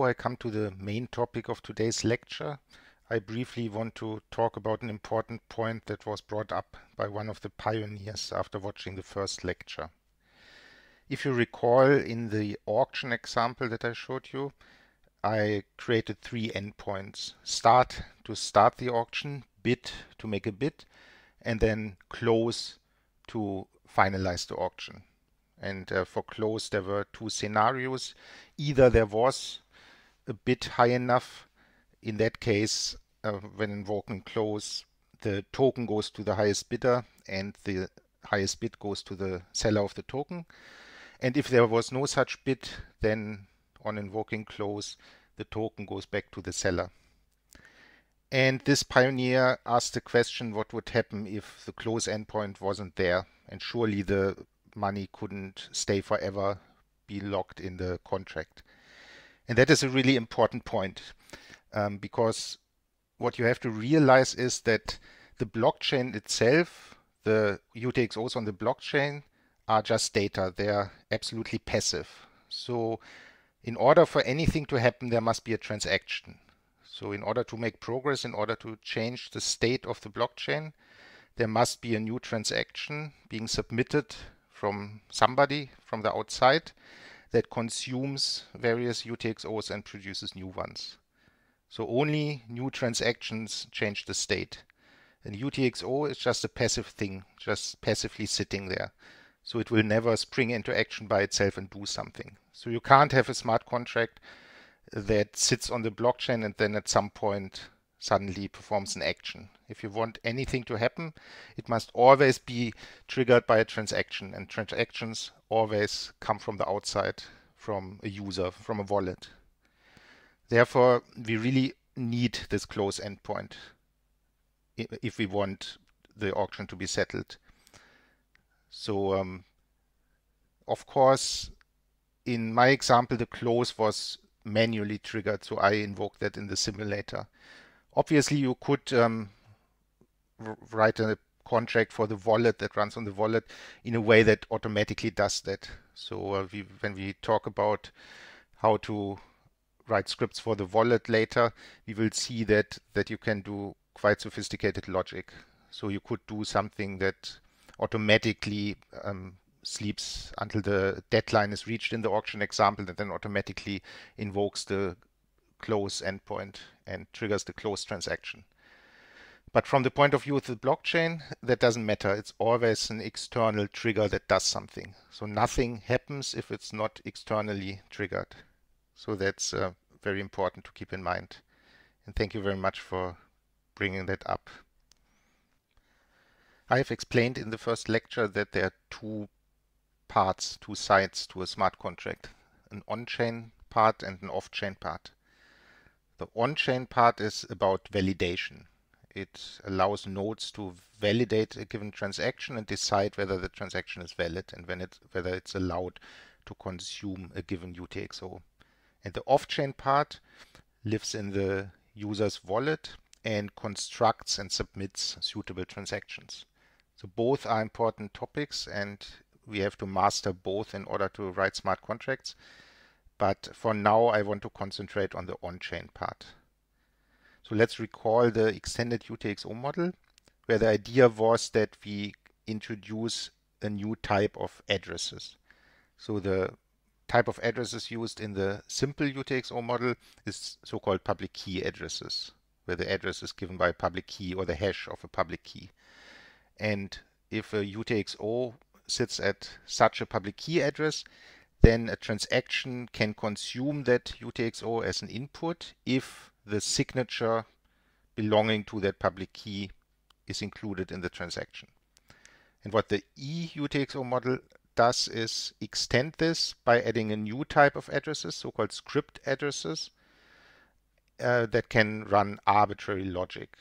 before I come to the main topic of today's lecture, I briefly want to talk about an important point that was brought up by one of the pioneers after watching the first lecture. If you recall in the auction example that I showed you, I created three endpoints. Start to start the auction, bid to make a bid, and then close to finalize the auction. And uh, for close, there were two scenarios. Either there was a bit high enough, in that case, uh, when invoking close, the token goes to the highest bidder and the highest bid goes to the seller of the token. And if there was no such bid, then on invoking close, the token goes back to the seller. And this pioneer asked the question what would happen if the close endpoint wasn't there? And surely the money couldn't stay forever be locked in the contract. And that is a really important point um, because what you have to realize is that the blockchain itself, the UTXOs on the blockchain are just data. They are absolutely passive. So in order for anything to happen, there must be a transaction. So in order to make progress, in order to change the state of the blockchain, there must be a new transaction being submitted from somebody from the outside that consumes various UTXOs and produces new ones. So only new transactions change the state. and UTXO is just a passive thing, just passively sitting there. So it will never spring into action by itself and do something. So you can't have a smart contract that sits on the blockchain and then at some point suddenly performs an action. If you want anything to happen, it must always be triggered by a transaction, and transactions always come from the outside, from a user, from a wallet. Therefore, we really need this close endpoint if we want the auction to be settled. So, um, of course, in my example, the close was manually triggered, so I invoked that in the simulator. Obviously, you could um, write a contract for the wallet that runs on the wallet in a way that automatically does that. So uh, we, when we talk about how to write scripts for the wallet later, we will see that that you can do quite sophisticated logic. So you could do something that automatically um, sleeps until the deadline is reached in the auction example and then automatically invokes the close endpoint and triggers the close transaction. But from the point of view of the blockchain, that doesn't matter. It's always an external trigger that does something. So nothing happens if it's not externally triggered. So that's uh, very important to keep in mind. And thank you very much for bringing that up. I have explained in the first lecture that there are two parts, two sides to a smart contract, an on-chain part and an off-chain part. The on-chain part is about validation it allows nodes to validate a given transaction and decide whether the transaction is valid and when it whether it's allowed to consume a given UTXO. And the off-chain part lives in the user's wallet and constructs and submits suitable transactions. So both are important topics and we have to master both in order to write smart contracts. But for now, I want to concentrate on the on-chain part. So let's recall the extended UTXO model, where the idea was that we introduce a new type of addresses. So the type of addresses used in the simple UTXO model is so-called public key addresses, where the address is given by a public key or the hash of a public key. And if a UTXO sits at such a public key address, then a transaction can consume that UTXO as an input if the signature belonging to that public key is included in the transaction. And what the eUTXO model does is extend this by adding a new type of addresses, so-called script addresses, uh, that can run arbitrary logic.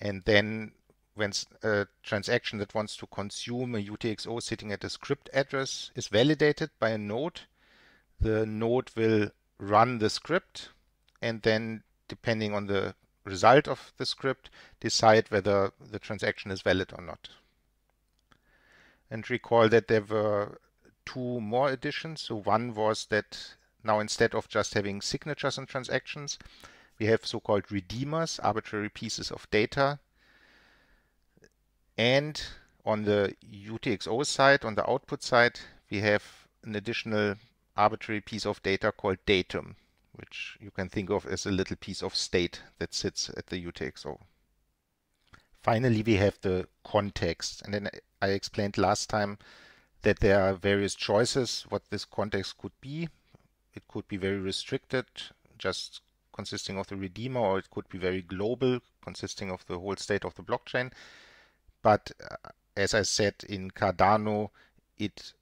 And then when a transaction that wants to consume a UTXO sitting at a script address is validated by a node, the node will run the script and then depending on the result of the script, decide whether the transaction is valid or not. And recall that there were two more additions. So one was that now instead of just having signatures on transactions, we have so-called redeemers, arbitrary pieces of data. And on the UTXO side, on the output side, we have an additional arbitrary piece of data called datum, which you can think of as a little piece of state that sits at the UTXO. Finally, we have the context. And then I explained last time that there are various choices what this context could be. It could be very restricted, just consisting of the redeemer, or it could be very global, consisting of the whole state of the blockchain. But uh, as I said, in Cardano, it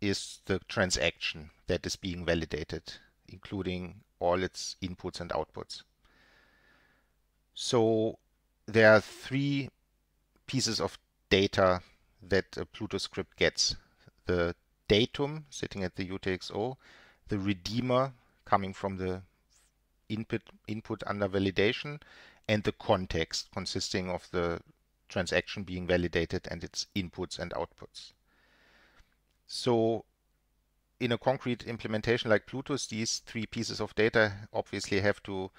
is the transaction that is being validated, including all its inputs and outputs. So there are three pieces of data that a Pluto script gets. The datum sitting at the UTXO, the redeemer coming from the input, input under validation, and the context consisting of the transaction being validated and its inputs and outputs. So in a concrete implementation like Plutus, these three pieces of data obviously have to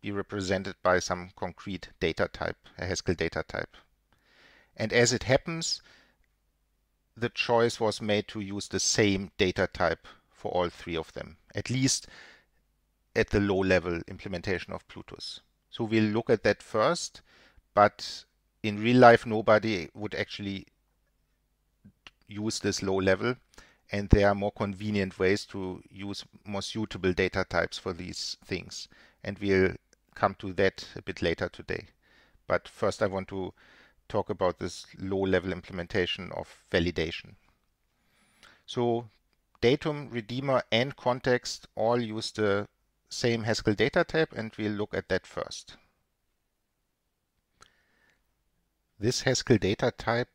be represented by some concrete data type, a Haskell data type. And as it happens, the choice was made to use the same data type for all three of them, at least at the low level implementation of Plutus. So we'll look at that first, but in real life, nobody would actually use this low level and there are more convenient ways to use more suitable data types for these things. And we'll come to that a bit later today. But first I want to talk about this low-level implementation of validation. So datum, redeemer, and context all use the same Haskell data type, and we'll look at that first. This Haskell data type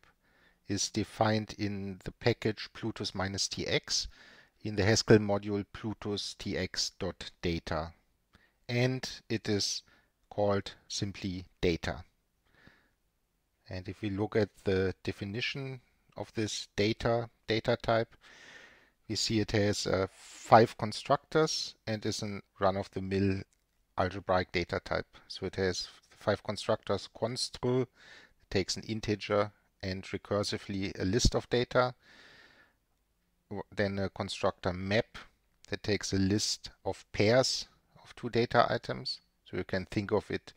is defined in the package Plutus minus TX in the Haskell module Plutus TX.data. And it is called simply data. And if we look at the definition of this data, data type, we see it has uh, five constructors and is a run-of-the-mill algebraic data type. So it has five constructors, Constru takes an integer and recursively a list of data, then a constructor map that takes a list of pairs of two data items. So you can think of it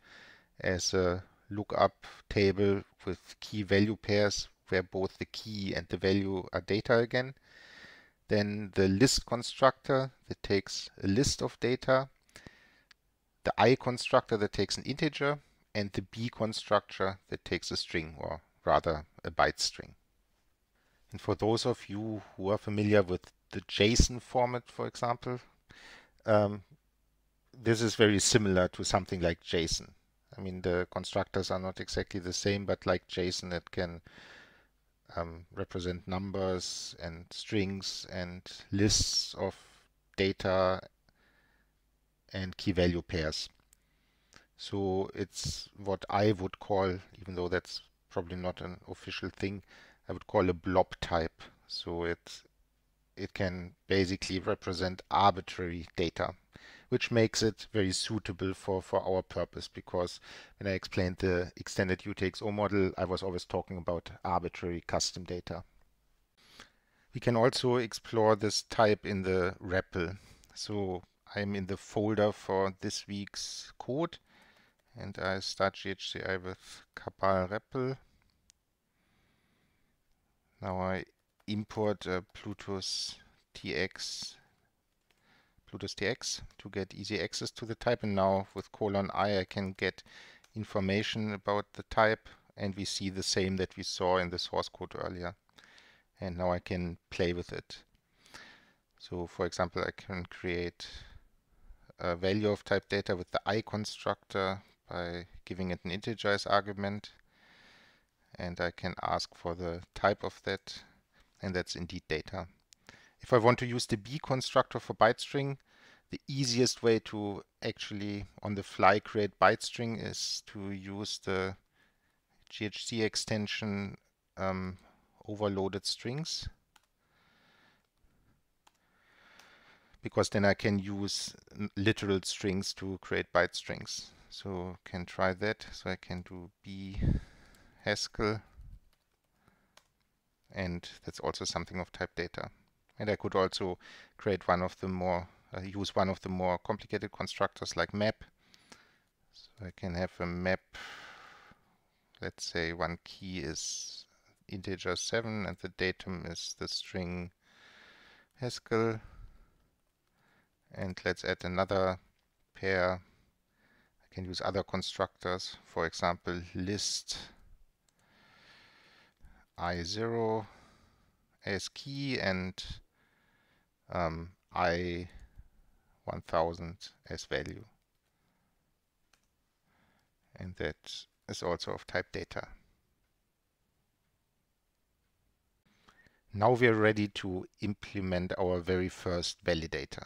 as a lookup table with key value pairs where both the key and the value are data again. Then the list constructor that takes a list of data, the i constructor that takes an integer, and the b constructor that takes a string, or rather a byte string. And for those of you who are familiar with the JSON format, for example, um, this is very similar to something like JSON. I mean, the constructors are not exactly the same, but like JSON, it can um, represent numbers and strings and lists of data and key value pairs. So it's what I would call, even though that's probably not an official thing. I would call a blob type. So it it can basically represent arbitrary data, which makes it very suitable for, for our purpose because when I explained the extended UTXO model, I was always talking about arbitrary custom data. We can also explore this type in the REPL. So I'm in the folder for this week's code and I start GHCI with Kabal REPL. Now I import uh, Plutus TX Plutus TX to get easy access to the type and now with colon I I can get information about the type and we see the same that we saw in the source code earlier and now I can play with it. So for example I can create a value of type data with the I constructor by giving it an integer as argument and I can ask for the type of that and that's indeed data. If I want to use the B constructor for byte string, the easiest way to actually on the fly create byte string is to use the GHC extension um, overloaded strings because then I can use mm, literal strings to create byte strings. So can try that. So I can do B Haskell. And that's also something of type data. And I could also create one of the more, uh, use one of the more complicated constructors like map. So I can have a map, let's say one key is integer 7 and the datum is the string Haskell. And let's add another pair can use other constructors. For example, list i0 as key and um, i1000 as value. And that is also of type data. Now we're ready to implement our very first validator.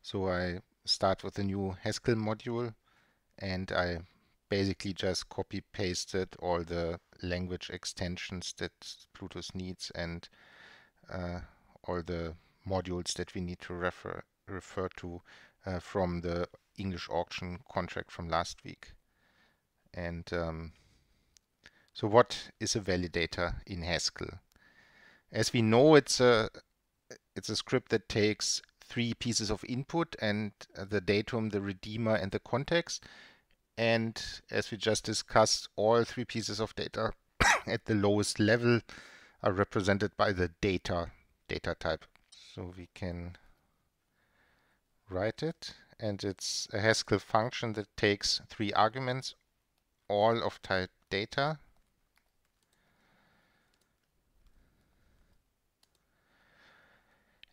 So I start with a new Haskell module and I basically just copy pasted all the language extensions that Plutus needs and uh, all the modules that we need to refer refer to uh, from the English auction contract from last week. And um, so what is a validator in Haskell? As we know, it's a it's a script that takes three pieces of input and uh, the datum, the redeemer, and the context. And as we just discussed, all three pieces of data at the lowest level are represented by the data data type. So we can write it and it's a Haskell function that takes three arguments, all of type data.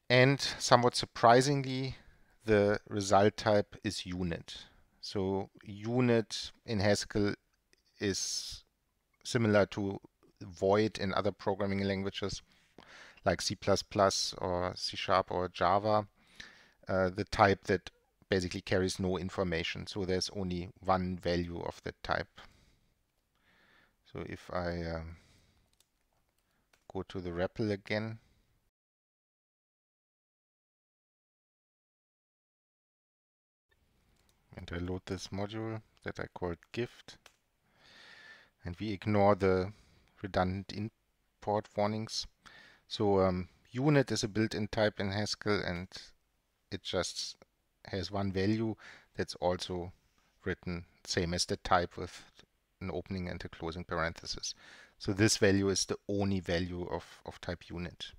And somewhat surprisingly, the result type is unit. So unit in Haskell is similar to void in other programming languages like C++ or C Sharp or Java, uh, the type that basically carries no information. So there's only one value of that type. So if I um, go to the REPL again, and I load this module that I called gift and we ignore the redundant import warnings. So um, unit is a built-in type in Haskell and it just has one value that's also written same as the type with an opening and a closing parenthesis. So this value is the only value of, of type unit.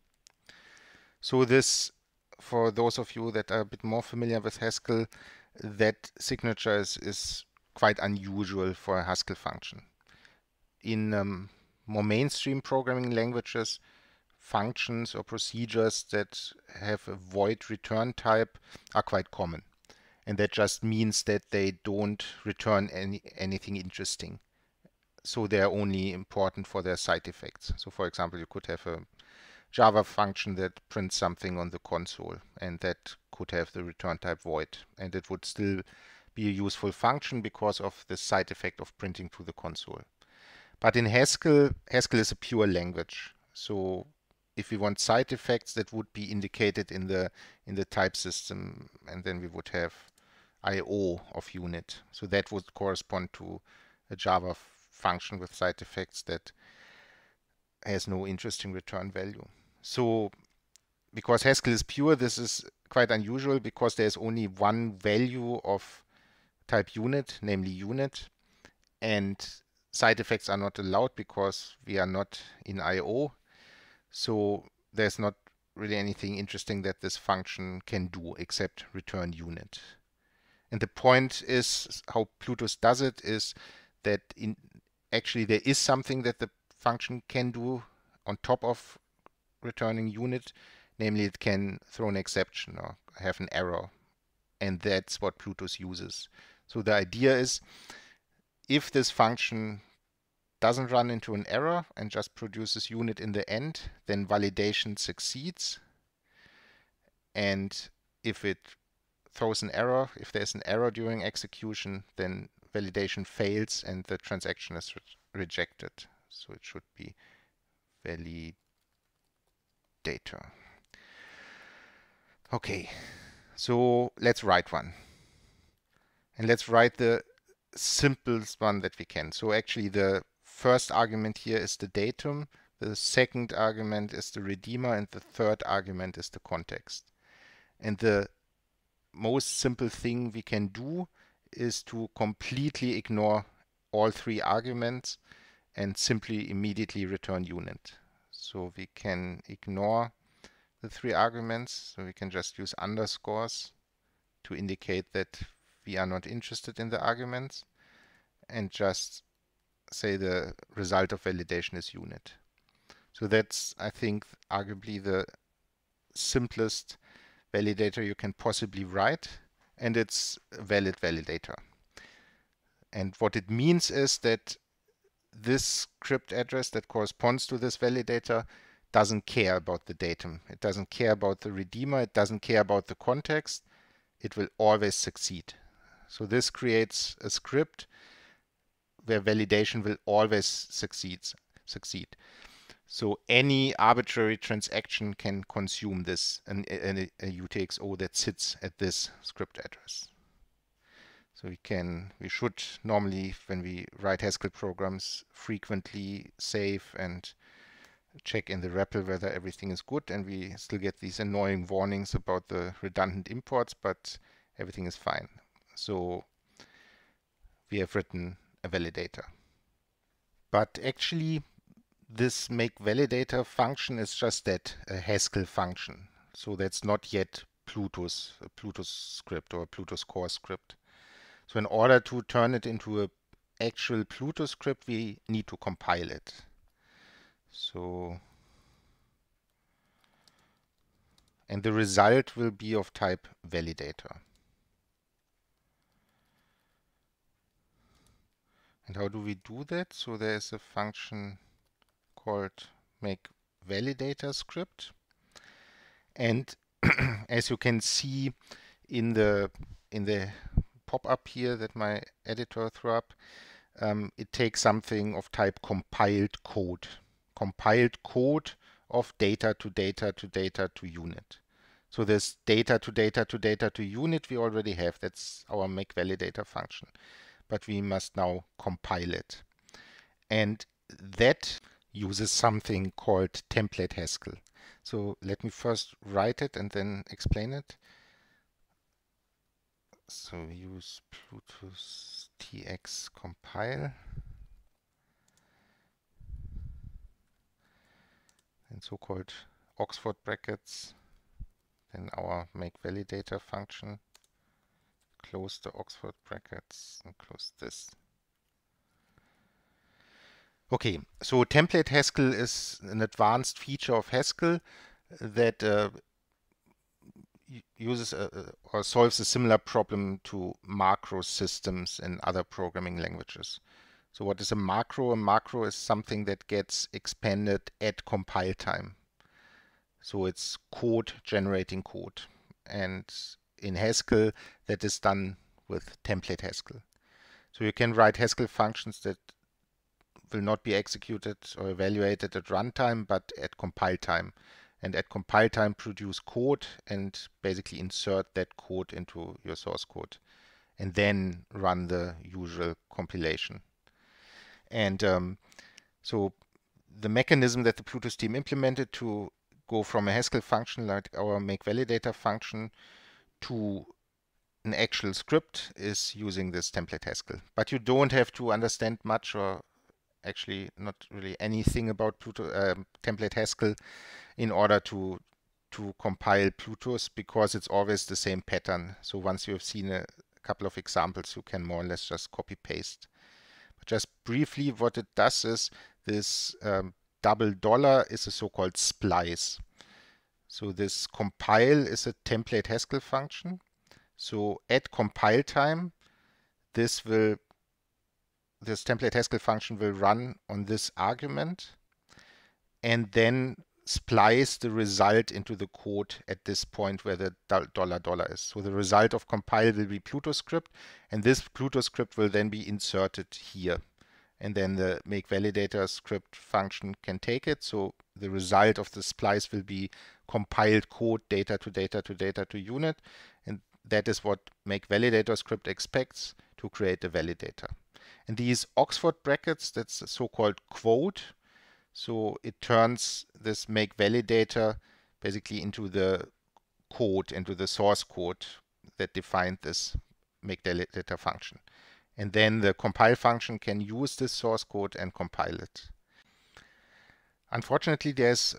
So this, for those of you that are a bit more familiar with Haskell, that signature is, is quite unusual for a Haskell function. In um, more mainstream programming languages, functions or procedures that have a void return type are quite common. And that just means that they don't return any anything interesting. So they're only important for their side effects. So for example, you could have a Java function that prints something on the console and that could have the return type void and it would still be a useful function because of the side effect of printing to the console. But in Haskell, Haskell is a pure language. So if we want side effects, that would be indicated in the in the type system, and then we would have I/O of unit. So that would correspond to a Java function with side effects that has no interesting return value. So because Haskell is pure, this is quite unusual because there is only one value of type unit, namely unit, and side effects are not allowed because we are not in I.O. So there's not really anything interesting that this function can do except return unit. And the point is how Plutus does it is that in actually there is something that the function can do on top of returning unit. Namely, it can throw an exception or have an error. And that's what Plutus uses. So the idea is if this function doesn't run into an error and just produces unit in the end, then validation succeeds. And if it throws an error, if there's an error during execution, then validation fails and the transaction is re rejected. So it should be valid data. Okay, so let's write one. And let's write the simplest one that we can. So actually the first argument here is the datum, the second argument is the redeemer, and the third argument is the context. And the most simple thing we can do is to completely ignore all three arguments and simply immediately return unit. So we can ignore the three arguments. So we can just use underscores to indicate that we are not interested in the arguments and just say the result of validation is unit. So that's, I think, arguably the simplest validator you can possibly write, and it's a valid validator. And what it means is that this script address that corresponds to this validator doesn't care about the datum. It doesn't care about the redeemer. It doesn't care about the context. It will always succeed. So this creates a script where validation will always succeed. succeed. So any arbitrary transaction can consume this a UTXO that sits at this script address. So we can, we should normally, when we write Haskell programs, frequently save and check in the REPL whether everything is good. And we still get these annoying warnings about the redundant imports, but everything is fine. So we have written a validator. But actually, this make validator function is just that, a Haskell function. So that's not yet Pluto's, Pluto's script or Pluto's core script. So in order to turn it into a actual Pluto script, we need to compile it. So, and the result will be of type validator. And how do we do that? So there is a function called make validator script. And as you can see in the in the pop-up here that my editor threw up, um, it takes something of type compiled code, compiled code of data to data to data to unit. So this data to data to data to unit we already have. That's our make validator function. But we must now compile it. And that uses something called template Haskell. So let me first write it and then explain it. So we use Plutus tx compile. And so-called Oxford brackets. Then our make validator function. Close the Oxford brackets and close this. Okay, so template Haskell is an advanced feature of Haskell that uh, uses a, uh, uh, or solves a similar problem to macro systems in other programming languages. So what is a macro? A macro is something that gets expanded at compile time. So it's code generating code. And in Haskell, that is done with template Haskell. So you can write Haskell functions that will not be executed or evaluated at runtime, but at compile time and at compile time produce code and basically insert that code into your source code and then run the usual compilation. And um, so the mechanism that the Plutus team implemented to go from a Haskell function like our make validator function to an actual script is using this template Haskell. But you don't have to understand much or actually not really anything about Pluto um, template Haskell in order to to compile Plutus because it's always the same pattern. So once you have seen a couple of examples, you can more or less just copy paste. But just briefly, what it does is this um, double dollar is a so-called splice. So this compile is a template Haskell function. So at compile time, this will this template Haskell function will run on this argument and then splice the result into the code at this point where the dollar dollar is. So the result of compile will be Pluto script, and this Pluto script will then be inserted here. And then the make validator script function can take it. So the result of the splice will be compiled code data to data to data to unit. And that is what make validator script expects to create a validator. And these Oxford brackets, that's a so-called quote. So it turns this make validator basically into the code, into the source code that defined this make validator function. And then the compile function can use this source code and compile it. Unfortunately, there's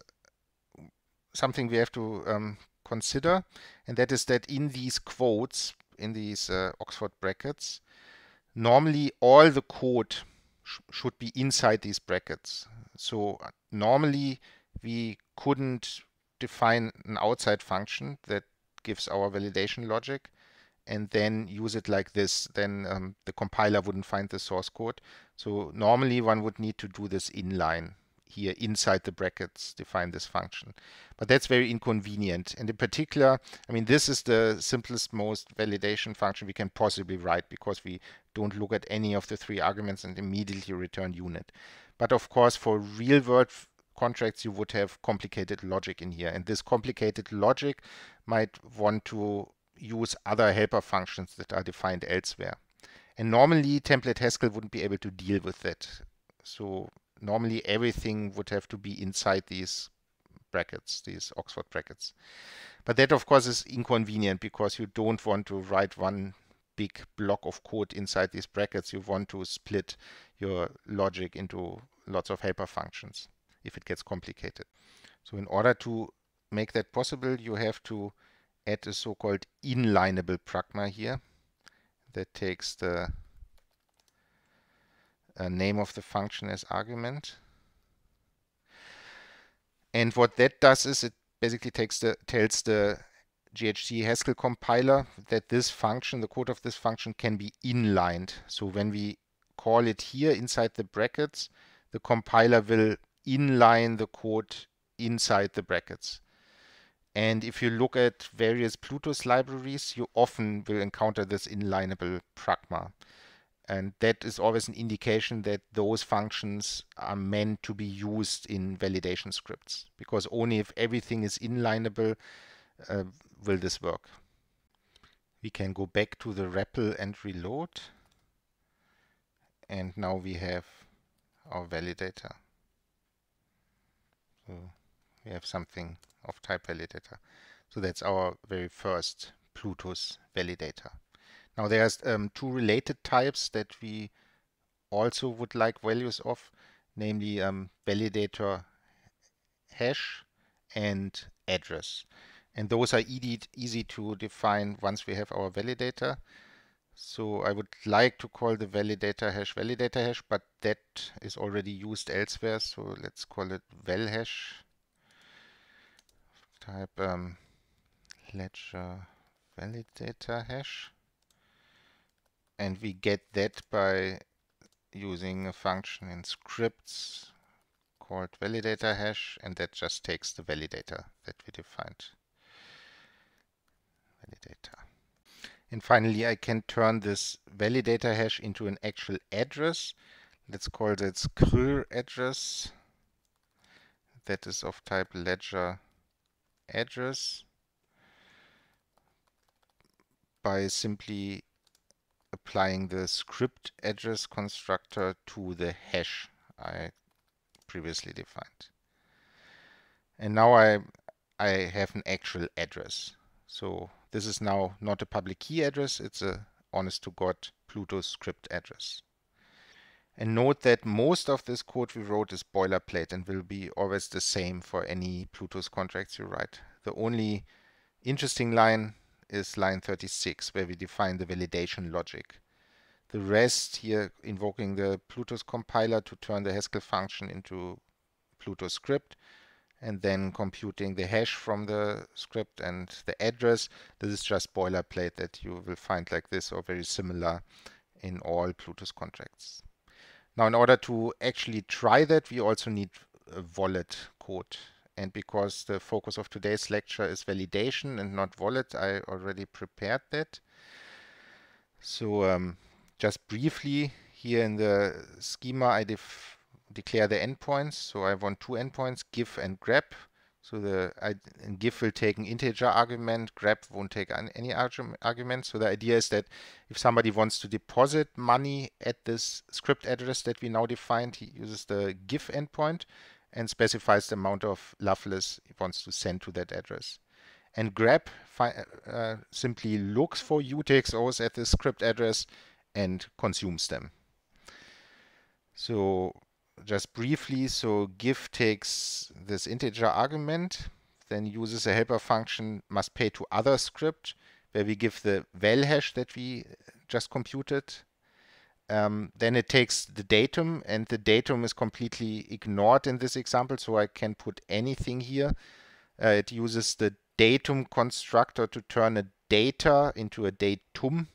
something we have to um, consider, and that is that in these quotes, in these uh, Oxford brackets, normally all the code sh should be inside these brackets. So normally we couldn't define an outside function that gives our validation logic and then use it like this. Then um, the compiler wouldn't find the source code. So normally one would need to do this inline here inside the brackets define this function. But that's very inconvenient. And in particular, I mean, this is the simplest, most validation function we can possibly write because we don't look at any of the three arguments and immediately return unit. But of course, for real world contracts, you would have complicated logic in here. And this complicated logic might want to use other helper functions that are defined elsewhere. And normally template Haskell wouldn't be able to deal with that. So normally everything would have to be inside these brackets, these Oxford brackets. But that, of course, is inconvenient because you don't want to write one big block of code inside these brackets. You want to split your logic into lots of helper functions if it gets complicated. So in order to make that possible, you have to add a so-called inlineable pragma here that takes the uh, name of the function as argument. And what that does is it basically takes the tells the GHC Haskell compiler that this function, the code of this function can be inlined. So when we call it here inside the brackets, the compiler will inline the code inside the brackets. And if you look at various Plutus libraries, you often will encounter this inlineable pragma. And that is always an indication that those functions are meant to be used in validation scripts, because only if everything is inlineable uh, will this work. We can go back to the REPL and reload. And now we have our validator. So we have something of type validator. So that's our very first Plutus validator. Now there's um, two related types that we also would like values of, namely um, validator hash and address. And those are easy to define once we have our validator. So I would like to call the validator hash validator hash, but that is already used elsewhere. So let's call it val hash. Type um, ledger validator hash and we get that by using a function in scripts called validator hash and that just takes the validator that we defined validator and finally I can turn this validator hash into an actual address let's call this screw address that is of type ledger address by simply applying the script address constructor to the hash I previously defined. And now I, I have an actual address. So this is now not a public key address, it's a honest to God Pluto script address. And note that most of this code we wrote is boilerplate and will be always the same for any Pluto's contracts you write. The only interesting line is line 36, where we define the validation logic. The rest here invoking the Pluto's compiler to turn the Haskell function into Pluto script and then computing the hash from the script and the address. This is just boilerplate that you will find like this or very similar in all Pluto's contracts. Now, in order to actually try that, we also need a wallet code. And because the focus of today's lecture is validation and not wallet, I already prepared that. So um, just briefly here in the schema, I declare the endpoints. So I want two endpoints, give and grab. So the I, give will take an integer argument, grab won't take any argument. So the idea is that if somebody wants to deposit money at this script address that we now defined, he uses the give endpoint and specifies the amount of loveless it wants to send to that address. And grep uh, uh, simply looks for UTXOs at the script address and consumes them. So just briefly, so give takes this integer argument, then uses a helper function must pay to other script where we give the val hash that we uh, just computed um, then it takes the datum and the datum is completely ignored in this example. So I can put anything here. Uh, it uses the datum constructor to turn a data into a datum.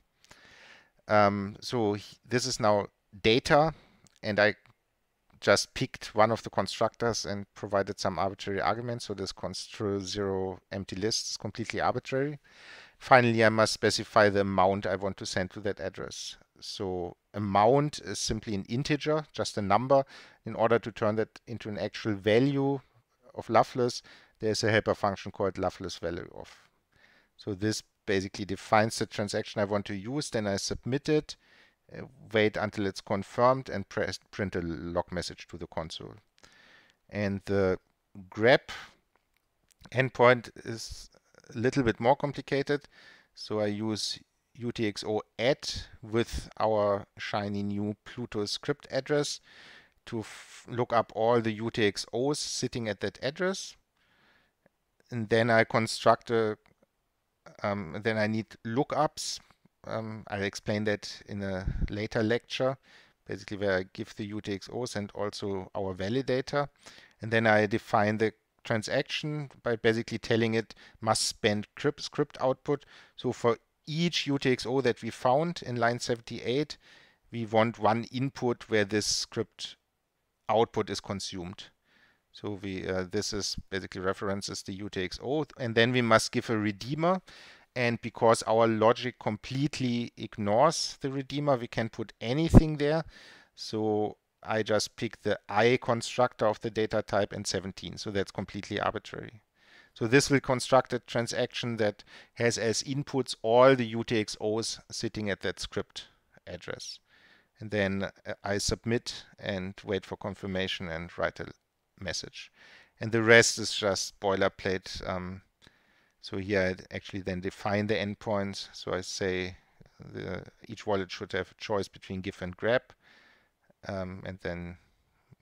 Um, so this is now data and I just picked one of the constructors and provided some arbitrary arguments. So this constructor zero empty list is completely arbitrary. Finally, I must specify the amount I want to send to that address. So amount is simply an integer, just a number. In order to turn that into an actual value of Loveless, there's a helper function called Loveless value of. So this basically defines the transaction I want to use, then I submit it, uh, wait until it's confirmed, and press, print a log message to the console. And the grab endpoint is a little bit more complicated. So I use UTXO add with our shiny new Pluto script address to look up all the UTXOs sitting at that address. And then I construct a, um, then I need lookups. Um, I'll explain that in a later lecture, basically where I give the UTXOs and also our validator. And then I define the transaction by basically telling it must spend script output. So for each UTXO that we found in line 78, we want one input where this script output is consumed. So we uh, this is basically references the UTXO, and then we must give a redeemer. And because our logic completely ignores the redeemer, we can put anything there. So I just pick the I constructor of the data type and 17. So that's completely arbitrary. So this will construct a transaction that has as inputs all the UTXOs sitting at that script address. And then uh, I submit and wait for confirmation and write a message. And the rest is just boilerplate. Um, so here I actually then define the endpoints. So I say the, each wallet should have a choice between give and grab. Um, and then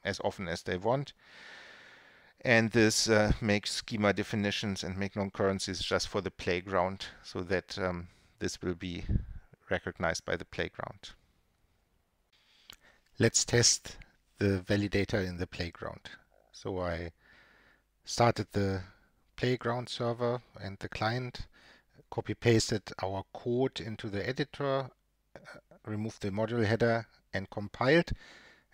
as often as they want. And this uh, makes schema definitions and make non-currencies just for the playground so that um, this will be recognized by the playground. Let's test the validator in the playground. So I started the playground server and the client, copy pasted our code into the editor, uh, removed the module header and compiled.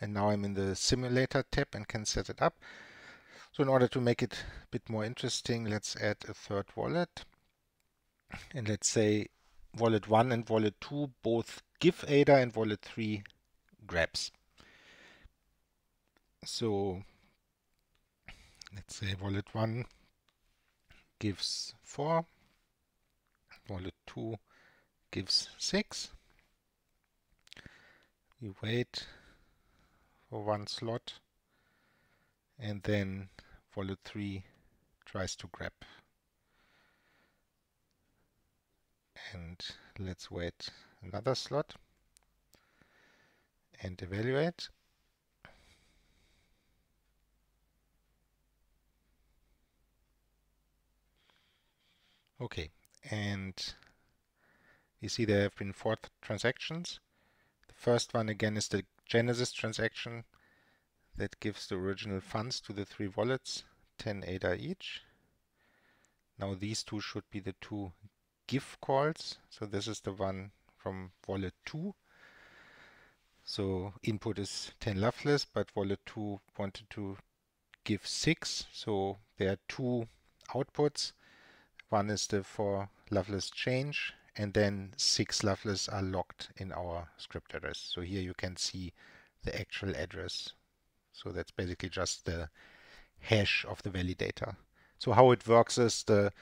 And now I'm in the simulator tab and can set it up. So in order to make it a bit more interesting, let's add a third wallet. And let's say wallet 1 and wallet 2 both give ADA and wallet 3 grabs. So let's say wallet 1 gives 4, wallet 2 gives 6. We wait for one slot and then Follow 3 tries to grab. And let's wait another slot and evaluate. Okay, and you see there have been four transactions. The first one again is the Genesis transaction that gives the original funds to the three wallets, 10 ADA each. Now these two should be the two give calls. So this is the one from wallet 2. So input is 10 loveless, but wallet 2 wanted to give 6. So there are two outputs. One is the for loveless change, and then 6 loveless are locked in our script address. So here you can see the actual address so that's basically just the hash of the validator. So how it works is the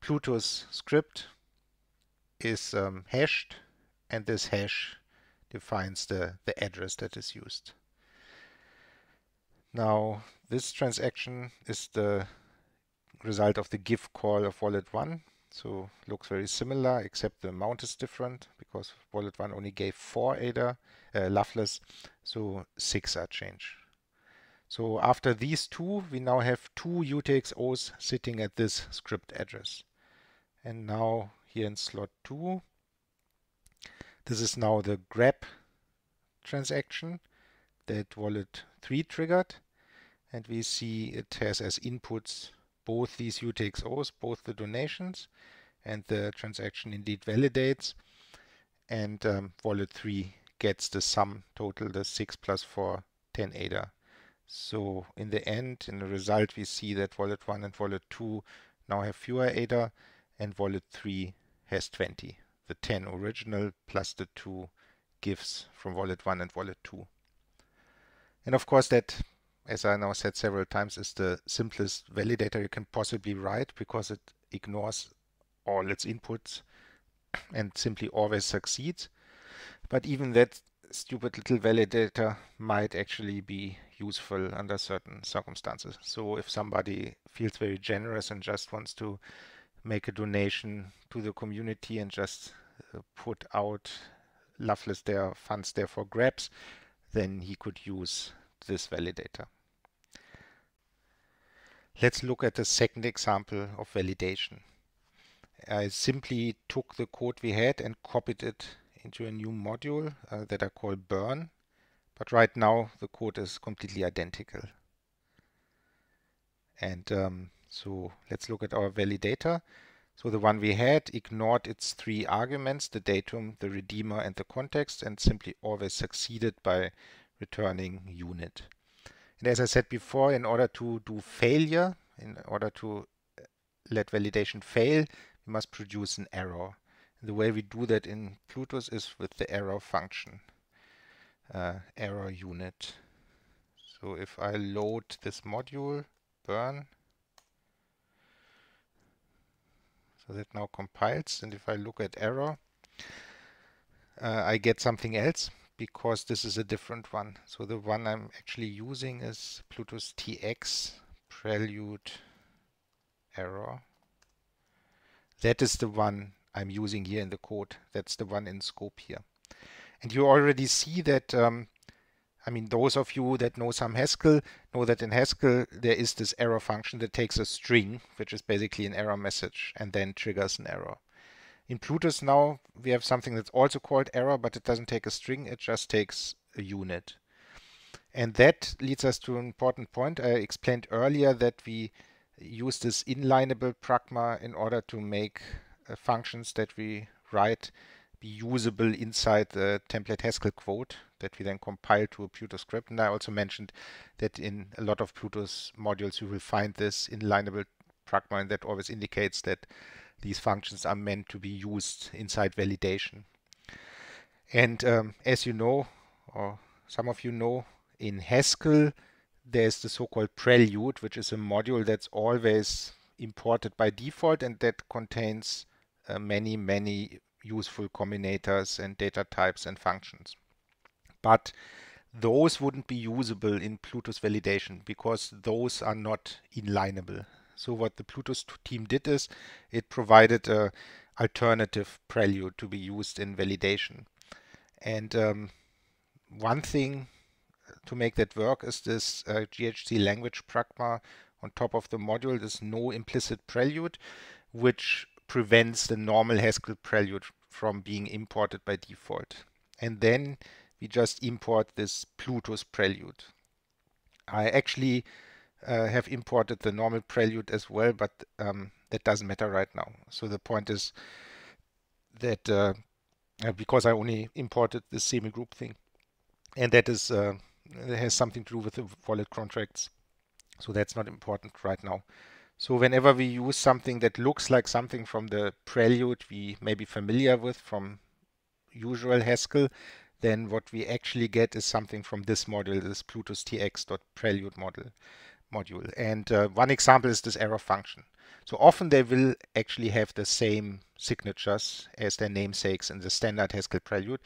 Pluto's script is um, hashed and this hash defines the, the address that is used. Now this transaction is the result of the give call of wallet1. So looks very similar except the amount is different because wallet1 only gave 4 ADA uh, Loveless so 6 are changed. So after these two, we now have two UTXOs sitting at this script address. And now here in slot 2, this is now the grab transaction that wallet 3 triggered. And we see it has as inputs both these UTXOs, both the donations, and the transaction indeed validates. And um, wallet 3 gets the sum total, the 6 plus 4, 10 ADA so in the end, in the result, we see that wallet 1 and wallet 2 now have fewer ADA and wallet 3 has 20. The 10 original plus the 2 gifts from wallet 1 and wallet 2. And of course that, as I now said several times, is the simplest validator you can possibly write because it ignores all its inputs and simply always succeeds. But even that stupid little validator might actually be useful under certain circumstances. So if somebody feels very generous and just wants to make a donation to the community and just uh, put out loveless their funds there for grabs, then he could use this validator. Let's look at the second example of validation. I simply took the code we had and copied it into a new module uh, that I call burn. But right now the code is completely identical. And um, so let's look at our validator. So the one we had ignored its three arguments, the datum, the redeemer, and the context, and simply always succeeded by returning unit. And as I said before, in order to do failure, in order to uh, let validation fail, we must produce an error the way we do that in Plutus is with the error function, uh, error unit. So if I load this module, burn, so that now compiles, and if I look at error, uh, I get something else because this is a different one. So the one I'm actually using is Plutus TX Prelude error. That is the one I'm using here in the code. That's the one in scope here. And you already see that, um, I mean, those of you that know some Haskell know that in Haskell there is this error function that takes a string, which is basically an error message, and then triggers an error. In Plutus now, we have something that's also called error, but it doesn't take a string, it just takes a unit. And that leads us to an important point. I explained earlier that we use this inlineable pragma in order to make uh, functions that we write be usable inside the template Haskell quote that we then compile to a Pluto script. And I also mentioned that in a lot of Pluto's modules, you will find this inlineable pragma and that always indicates that these functions are meant to be used inside validation. And um, as you know, or some of you know, in Haskell, there's the so-called prelude, which is a module that's always imported by default and that contains uh, many, many useful combinators and data types and functions. But those wouldn't be usable in Plutus validation because those are not inlineable. So what the Plutus team did is it provided a alternative prelude to be used in validation. And um, one thing to make that work is this uh, GHC language pragma on top of the module, this no implicit prelude, which prevents the normal Haskell prelude from being imported by default. And then we just import this Pluto's prelude. I actually uh, have imported the normal prelude as well, but um, that doesn't matter right now. So the point is that uh, uh because I only imported the semi-group thing, and that is uh, that has something to do with the wallet contracts. So that's not important right now. So whenever we use something that looks like something from the prelude we may be familiar with from usual Haskell, then what we actually get is something from this module, this Plutus Prelude model module. And uh, one example is this error function. So often they will actually have the same signatures as their namesakes in the standard Haskell prelude.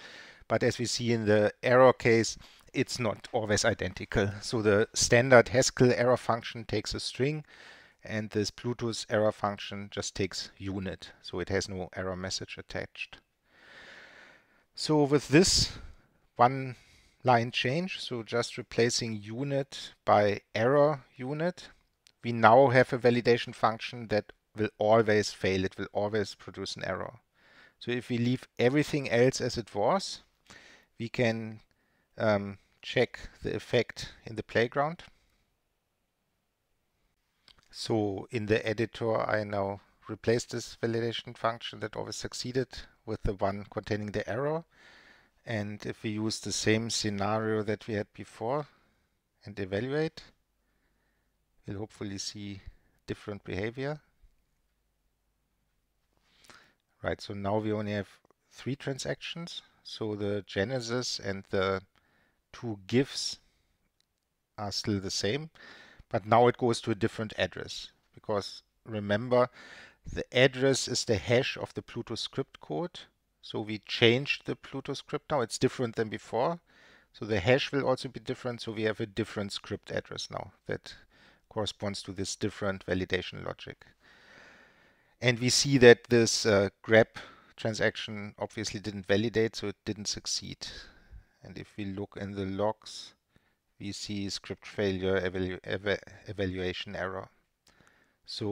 But as we see in the error case, it's not always identical. So the standard Haskell error function takes a string and this Bluetooth error function just takes unit, so it has no error message attached. So with this one line change, so just replacing unit by error unit, we now have a validation function that will always fail, it will always produce an error. So if we leave everything else as it was, we can um, check the effect in the playground so in the editor, I now replace this validation function that always succeeded with the one containing the error. And if we use the same scenario that we had before and evaluate, we'll hopefully see different behavior. Right, so now we only have three transactions. So the genesis and the two gifts are still the same. But now it goes to a different address because remember the address is the hash of the Pluto script code. So we changed the Pluto script now. It's different than before. So the hash will also be different. So we have a different script address now that corresponds to this different validation logic. And we see that this uh, grab transaction obviously didn't validate, so it didn't succeed. And if we look in the logs, we see script failure evalu ev evaluation error. So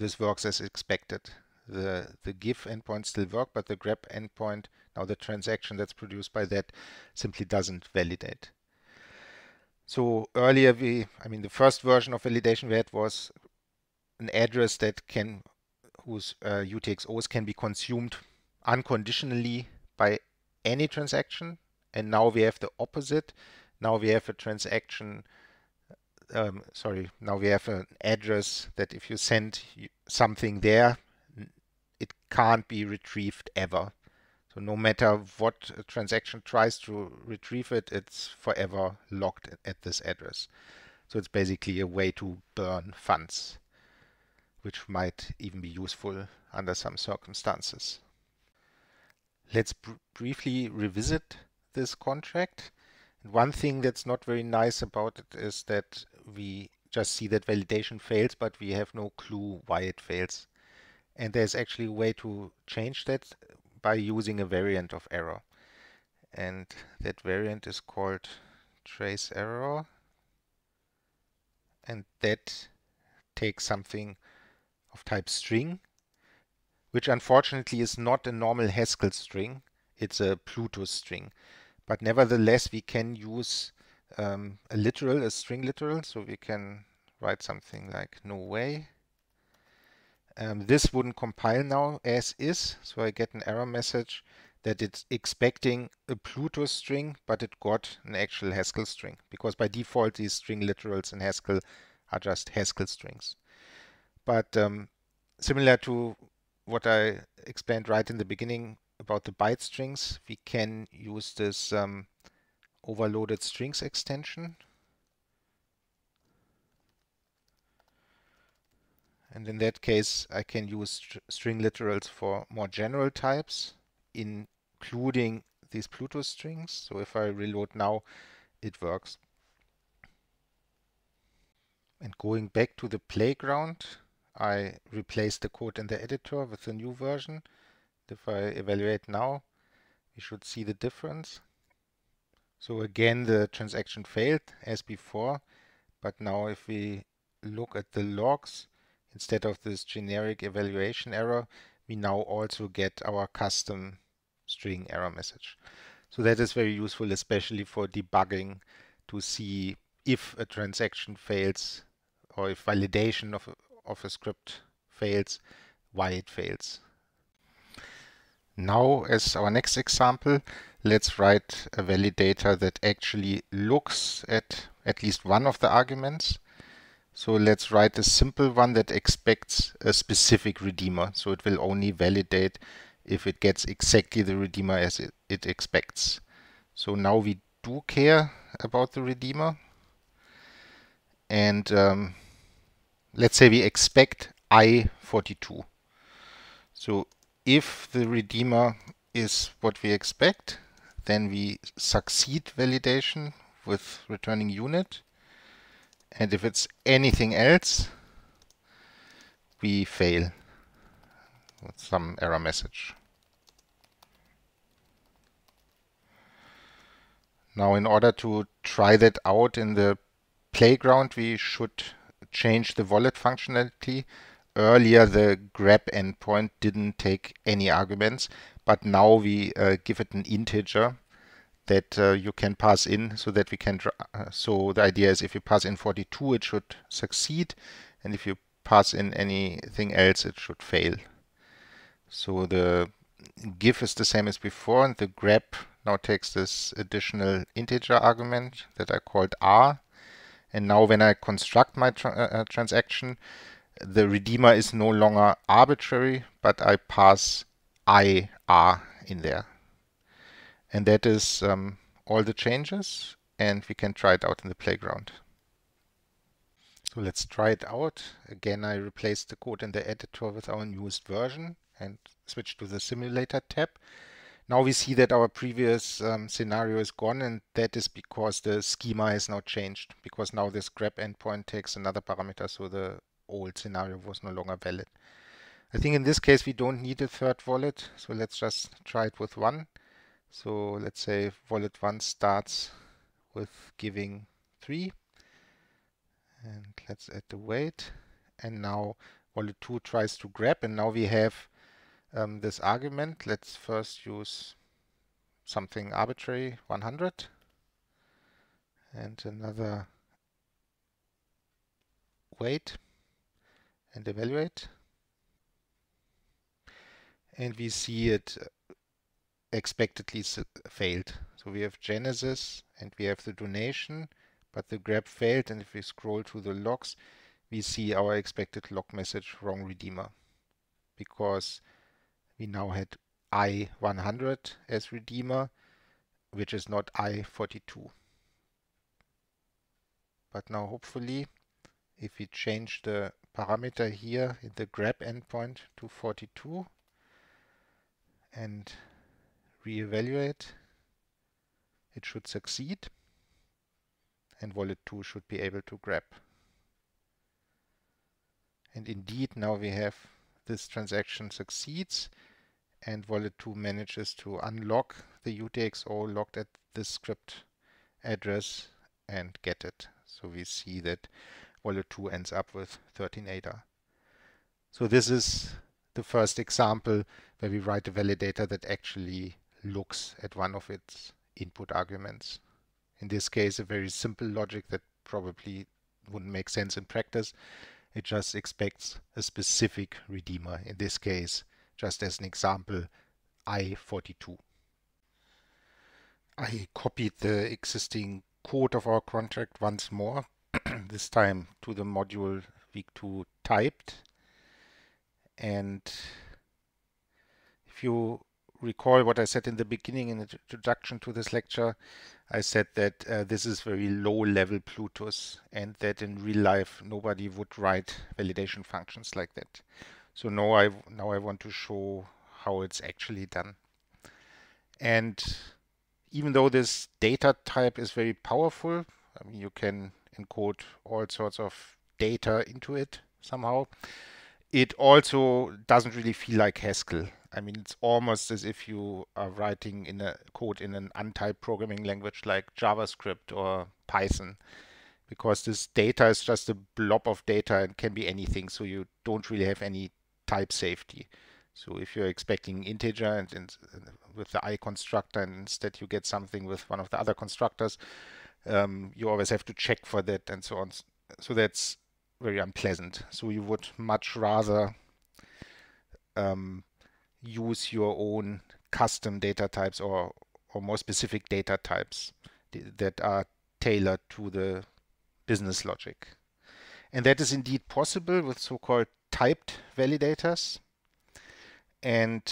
this works as expected. The, the GIF endpoint still work, but the grab endpoint, now the transaction that's produced by that simply doesn't validate. So earlier we, I mean, the first version of validation we had was an address that can, whose uh, UTXOs can be consumed unconditionally by any transaction. And now we have the opposite. Now we have a transaction, um, sorry, now we have an address that if you send something there, it can't be retrieved ever. So no matter what a transaction tries to retrieve it, it's forever locked at this address. So it's basically a way to burn funds, which might even be useful under some circumstances. Let's br briefly revisit this contract. And one thing that's not very nice about it is that we just see that validation fails, but we have no clue why it fails. And there's actually a way to change that by using a variant of error. And that variant is called trace error. And that takes something of type string, which unfortunately is not a normal Haskell string. It's a Pluto string. But nevertheless, we can use um, a literal, a string literal, so we can write something like no way. Um, this wouldn't compile now as is, so I get an error message that it's expecting a Pluto string, but it got an actual Haskell string, because by default these string literals in Haskell are just Haskell strings. But um, similar to what I explained right in the beginning, about the byte strings, we can use this um, overloaded strings extension. And in that case, I can use string literals for more general types, including these Pluto strings. So if I reload now, it works. And going back to the playground, I replace the code in the editor with the new version if I evaluate now, we should see the difference. So again, the transaction failed as before, but now if we look at the logs, instead of this generic evaluation error, we now also get our custom string error message. So that is very useful, especially for debugging to see if a transaction fails or if validation of, of a script fails, why it fails. Now as our next example, let's write a validator that actually looks at at least one of the arguments. So let's write a simple one that expects a specific redeemer. So it will only validate if it gets exactly the redeemer as it, it expects. So now we do care about the redeemer. And um, let's say we expect I42. So if the redeemer is what we expect, then we succeed validation with returning unit. And if it's anything else, we fail with some error message. Now, in order to try that out in the playground, we should change the wallet functionality earlier the grab endpoint didn't take any arguments, but now we uh, give it an integer that uh, you can pass in so that we can uh, so the idea is if you pass in 42 it should succeed and if you pass in anything else it should fail so the give is the same as before and the grab now takes this additional integer argument that I called r and now when I construct my tra uh, uh, transaction the redeemer is no longer arbitrary, but I pass IR in there. And that is um, all the changes, and we can try it out in the playground. So let's try it out. Again, I replace the code in the editor with our newest version and switch to the simulator tab. Now we see that our previous um, scenario is gone and that is because the schema has now changed because now this grab endpoint takes another parameter so the old scenario was no longer valid. I think in this case we don't need a third wallet, so let's just try it with one. So let's say wallet one starts with giving three, and let's add the weight. And now wallet two tries to grab, and now we have um, this argument. Let's first use something arbitrary 100 and another weight and evaluate. And we see it expectedly failed. So we have Genesis and we have the donation, but the grab failed. And if we scroll to the logs, we see our expected log message wrong redeemer because we now had I100 as redeemer, which is not I42. But now hopefully, if we change the parameter here in the grab endpoint to 42 and reevaluate. It should succeed and wallet 2 should be able to grab. And indeed now we have this transaction succeeds and wallet 2 manages to unlock the UTXO locked at this script address and get it. So we see that Wallet 2 ends up with 13 ADA. So this is the first example where we write a validator that actually looks at one of its input arguments. In this case, a very simple logic that probably wouldn't make sense in practice. It just expects a specific redeemer. In this case, just as an example, I42. I copied the existing code of our contract once more this time to the module week 2 typed and if you recall what I said in the beginning in the introduction to this lecture I said that uh, this is very low level Plutus and that in real life nobody would write validation functions like that so now I now I want to show how it's actually done and even though this data type is very powerful I mean you can encode all sorts of data into it somehow. It also doesn't really feel like Haskell. I mean, it's almost as if you are writing in a code in an untyped programming language like JavaScript or Python, because this data is just a blob of data and can be anything. So you don't really have any type safety. So if you're expecting integer and, and with the i constructor, and instead you get something with one of the other constructors, um, you always have to check for that and so on. So that's very unpleasant. So you would much rather um, use your own custom data types or, or more specific data types that are tailored to the business logic. And that is indeed possible with so-called typed validators. And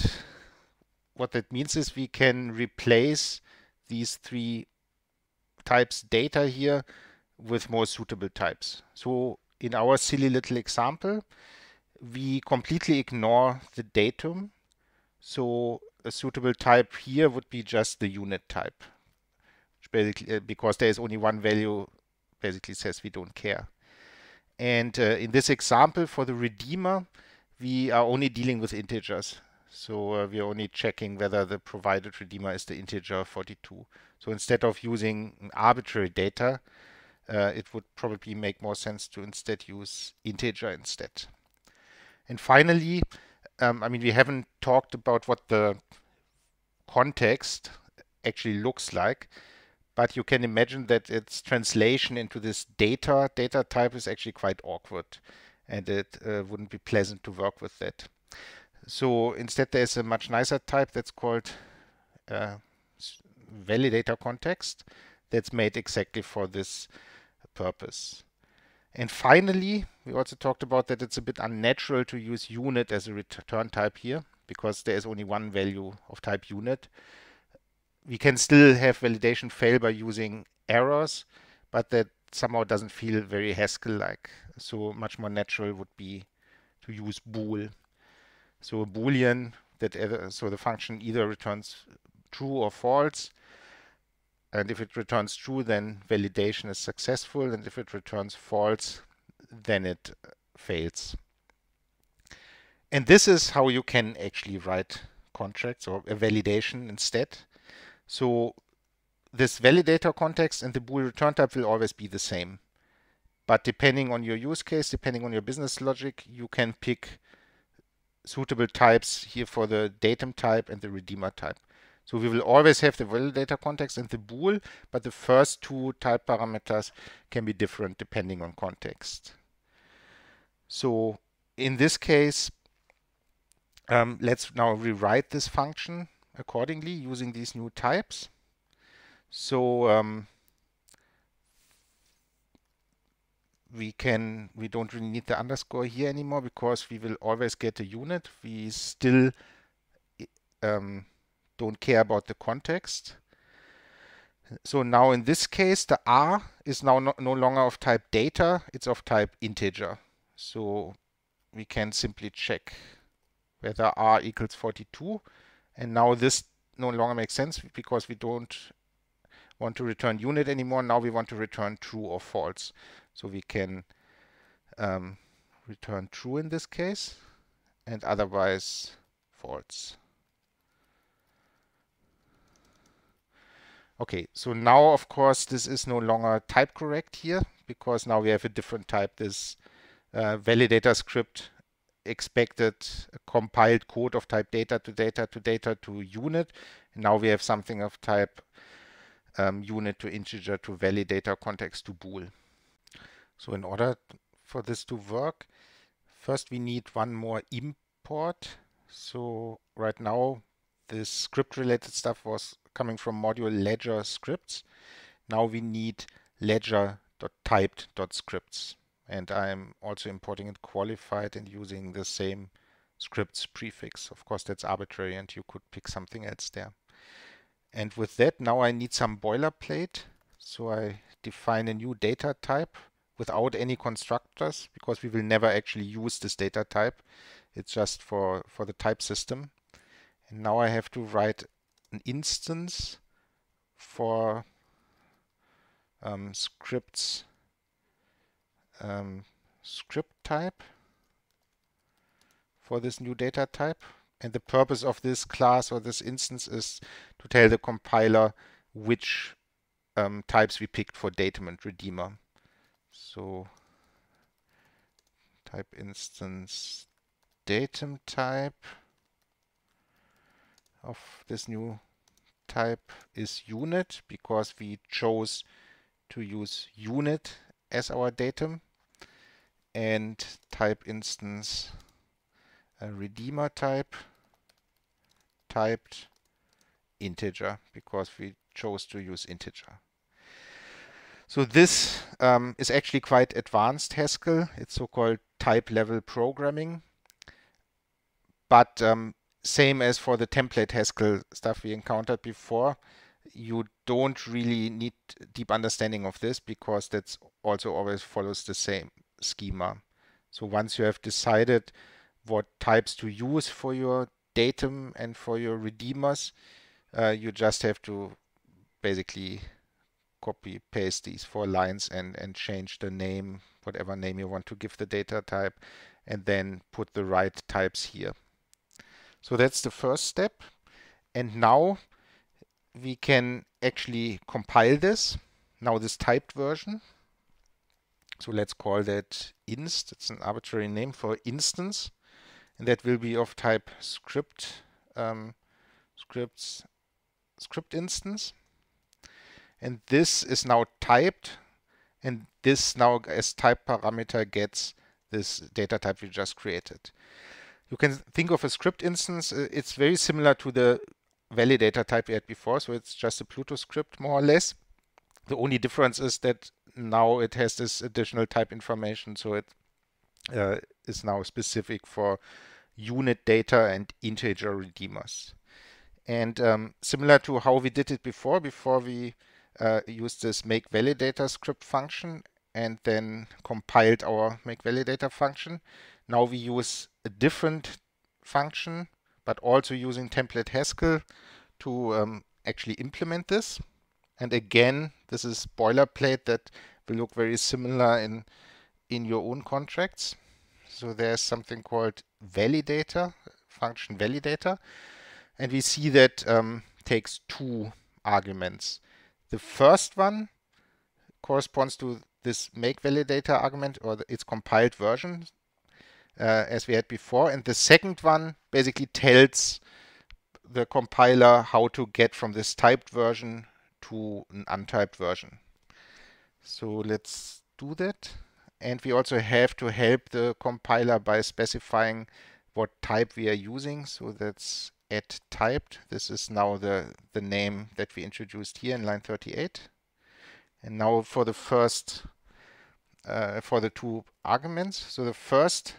what that means is we can replace these three types data here with more suitable types. So in our silly little example, we completely ignore the datum. So a suitable type here would be just the unit type, basically uh, because there is only one value basically says we don't care. And uh, in this example for the redeemer, we are only dealing with integers. So uh, we are only checking whether the provided redeemer is the integer 42. So instead of using arbitrary data, uh, it would probably make more sense to instead use integer instead. And finally, um, I mean, we haven't talked about what the context actually looks like, but you can imagine that its translation into this data data type is actually quite awkward, and it uh, wouldn't be pleasant to work with that. So instead there's a much nicer type that's called uh, validator context that's made exactly for this purpose. And finally, we also talked about that it's a bit unnatural to use unit as a return type here because there is only one value of type unit. We can still have validation fail by using errors, but that somehow doesn't feel very Haskell-like. So much more natural would be to use bool. So a boolean that so the function either returns true or false. And if it returns true, then validation is successful. And if it returns false, then it uh, fails. And this is how you can actually write contracts or a validation instead. So this validator context and the bool return type will always be the same. But depending on your use case, depending on your business logic, you can pick suitable types here for the datum type and the redeemer type. So we will always have the validator context and the bool, but the first two type parameters can be different depending on context. So in this case, um, let's now rewrite this function accordingly using these new types. So um, we can we don't really need the underscore here anymore because we will always get a unit. We still um, don't care about the context. So now in this case, the R is now no, no longer of type data, it's of type integer. So we can simply check whether R equals 42. And now this no longer makes sense because we don't want to return unit anymore. Now we want to return true or false. So we can um, return true in this case and otherwise false. Okay, so now of course this is no longer type correct here because now we have a different type. This uh, validator script expected compiled code of type data to data to data to unit. And now we have something of type um, unit to integer to validator context to bool. So in order for this to work, first we need one more import. So right now, this script related stuff was coming from module ledger scripts. Now we need ledger.typed.scripts. And I'm also importing it qualified and using the same scripts prefix. Of course, that's arbitrary and you could pick something else there. And with that, now I need some boilerplate. So I define a new data type without any constructors because we will never actually use this data type. It's just for, for the type system. And now I have to write an instance for um, scripts um, script type for this new data type. And the purpose of this class or this instance is to tell the compiler which um, types we picked for datum and redeemer. So type instance datum type of this new type is unit because we chose to use unit as our datum and type instance a uh, redeemer type typed integer because we chose to use integer. So this um, is actually quite advanced Haskell. It's so-called type level programming. But um, same as for the template Haskell stuff we encountered before, you don't really need deep understanding of this because that's also always follows the same schema. So once you have decided what types to use for your datum and for your redeemers, uh, you just have to basically copy paste these four lines and, and change the name, whatever name you want to give the data type, and then put the right types here. So that's the first step. And now we can actually compile this. Now this typed version. So let's call that inst. It's an arbitrary name for instance. And that will be of type script, um, scripts, script instance and this is now typed and this now as type parameter gets this data type we just created. You can think of a script instance. Uh, it's very similar to the validator type we had before. So it's just a Pluto script more or less. The only difference is that now it has this additional type information. So it uh, is now specific for unit data and integer redeemers. And um, similar to how we did it before, before we uh, used this make validator script function and then compiled our make validator function. Now we use a different function, but also using template Haskell to um, actually implement this. And again, this is boilerplate that will look very similar in, in your own contracts. So there's something called validator, function validator. And we see that um, takes two arguments. The first one corresponds to this make validator argument or the, its compiled version uh, as we had before. And the second one basically tells the compiler how to get from this typed version to an untyped version. So let's do that. And we also have to help the compiler by specifying what type we are using. So that's at typed. This is now the, the name that we introduced here in line 38. And now for the first, uh, for the two arguments. So the first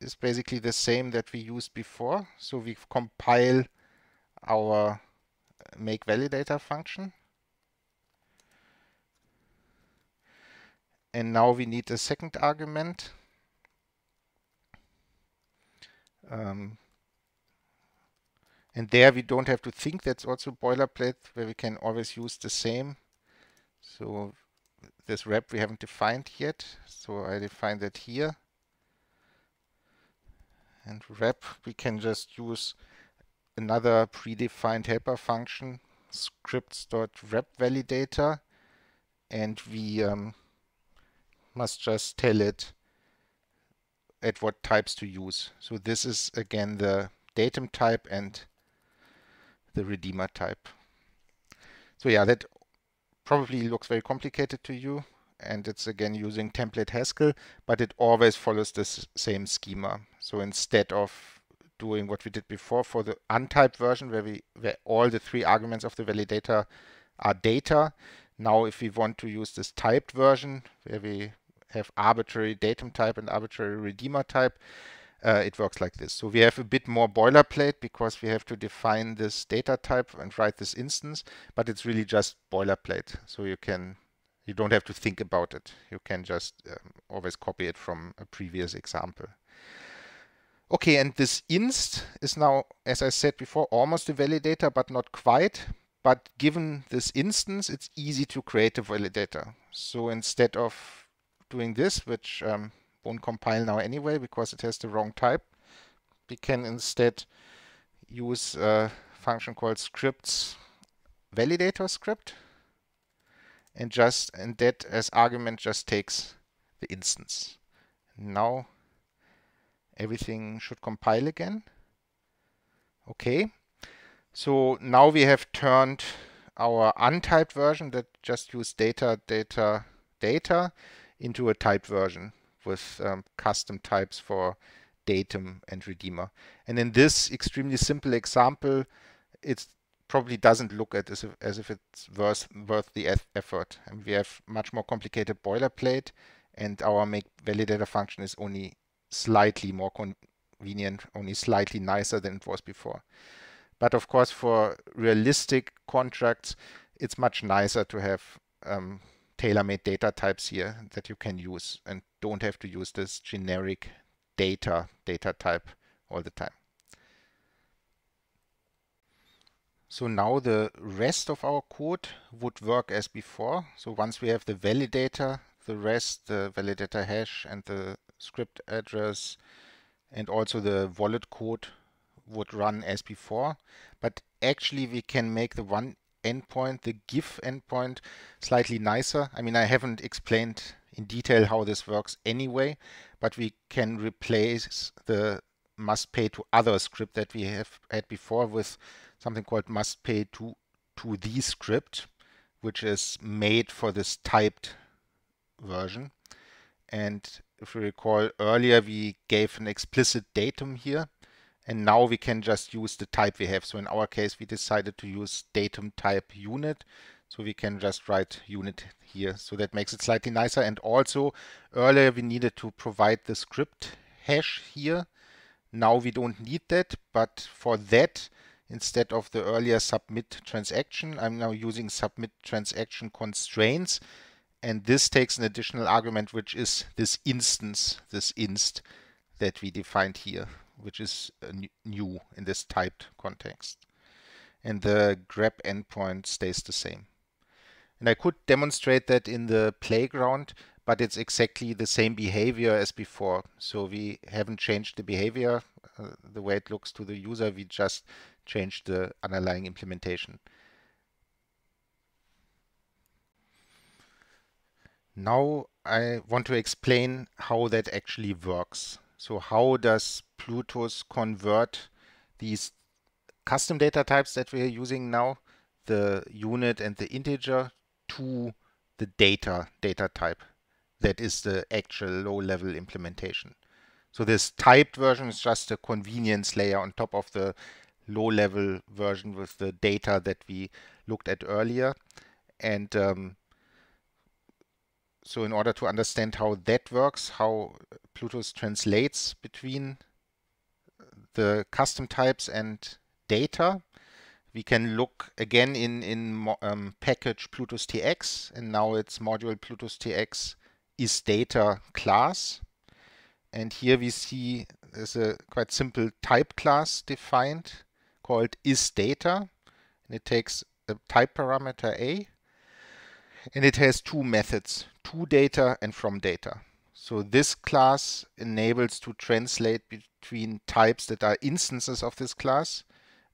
is basically the same that we used before. So we compile our make validator function. And now we need a second argument. Um, and there we don't have to think. That's also boilerplate where we can always use the same. So this wrap we haven't defined yet. So I define that here. And wrap, we can just use another predefined helper function, scripts.wrap validator. And we um, must just tell it at what types to use. So this is again the datum type and the redeemer type. So yeah, that probably looks very complicated to you. And it's again using template Haskell, but it always follows the same schema. So instead of doing what we did before for the untyped version where we where all the three arguments of the validator are data. Now if we want to use this typed version where we have arbitrary datum type and arbitrary redeemer type, uh, it works like this. So we have a bit more boilerplate because we have to define this data type and write this instance, but it's really just boilerplate. So you can you don't have to think about it. You can just um, always copy it from a previous example. Okay, and this inst is now, as I said before, almost a validator, but not quite. But given this instance, it's easy to create a validator. So instead of doing this, which um, won't compile now anyway because it has the wrong type. We can instead use a function called scripts validator script and just and that as argument just takes the instance. Now everything should compile again. Okay. So now we have turned our untyped version that just used data, data, data into a typed version with um, custom types for datum and redeemer. And in this extremely simple example, it probably doesn't look at as if, as if it's worth, worth the effort. And we have much more complicated boilerplate and our make validator function is only slightly more convenient, only slightly nicer than it was before. But of course, for realistic contracts, it's much nicer to have um, tailor-made data types here that you can use and don't have to use this generic data data type all the time. So now the rest of our code would work as before. So once we have the validator, the rest, the validator hash and the script address and also the wallet code would run as before. But actually we can make the one endpoint, the GIF endpoint, slightly nicer. I mean, I haven't explained in detail how this works anyway, but we can replace the must pay to other script that we have had before with something called must pay to to the script, which is made for this typed version. And if you recall earlier, we gave an explicit datum here. And now we can just use the type we have. So in our case, we decided to use datum type unit. So we can just write unit here. So that makes it slightly nicer. And also earlier we needed to provide the script hash here. Now we don't need that, but for that, instead of the earlier submit transaction, I'm now using submit transaction constraints. And this takes an additional argument, which is this instance, this inst that we defined here which is uh, new in this typed context. And the grab endpoint stays the same. And I could demonstrate that in the playground, but it's exactly the same behavior as before. So we haven't changed the behavior, uh, the way it looks to the user, we just changed the underlying implementation. Now I want to explain how that actually works. So how does Plutus convert these custom data types that we're using now, the unit and the integer, to the data data type that is the actual low-level implementation. So this typed version is just a convenience layer on top of the low-level version with the data that we looked at earlier. And um, so in order to understand how that works, how Plutus translates between uh, the custom types and data, we can look again in, in um, package Plutus TX, and now it's module Plutus TX is data class. And here we see there's a quite simple type class defined called is data. And it takes a type parameter A, and it has two methods to data and from data. So this class enables to translate between types that are instances of this class,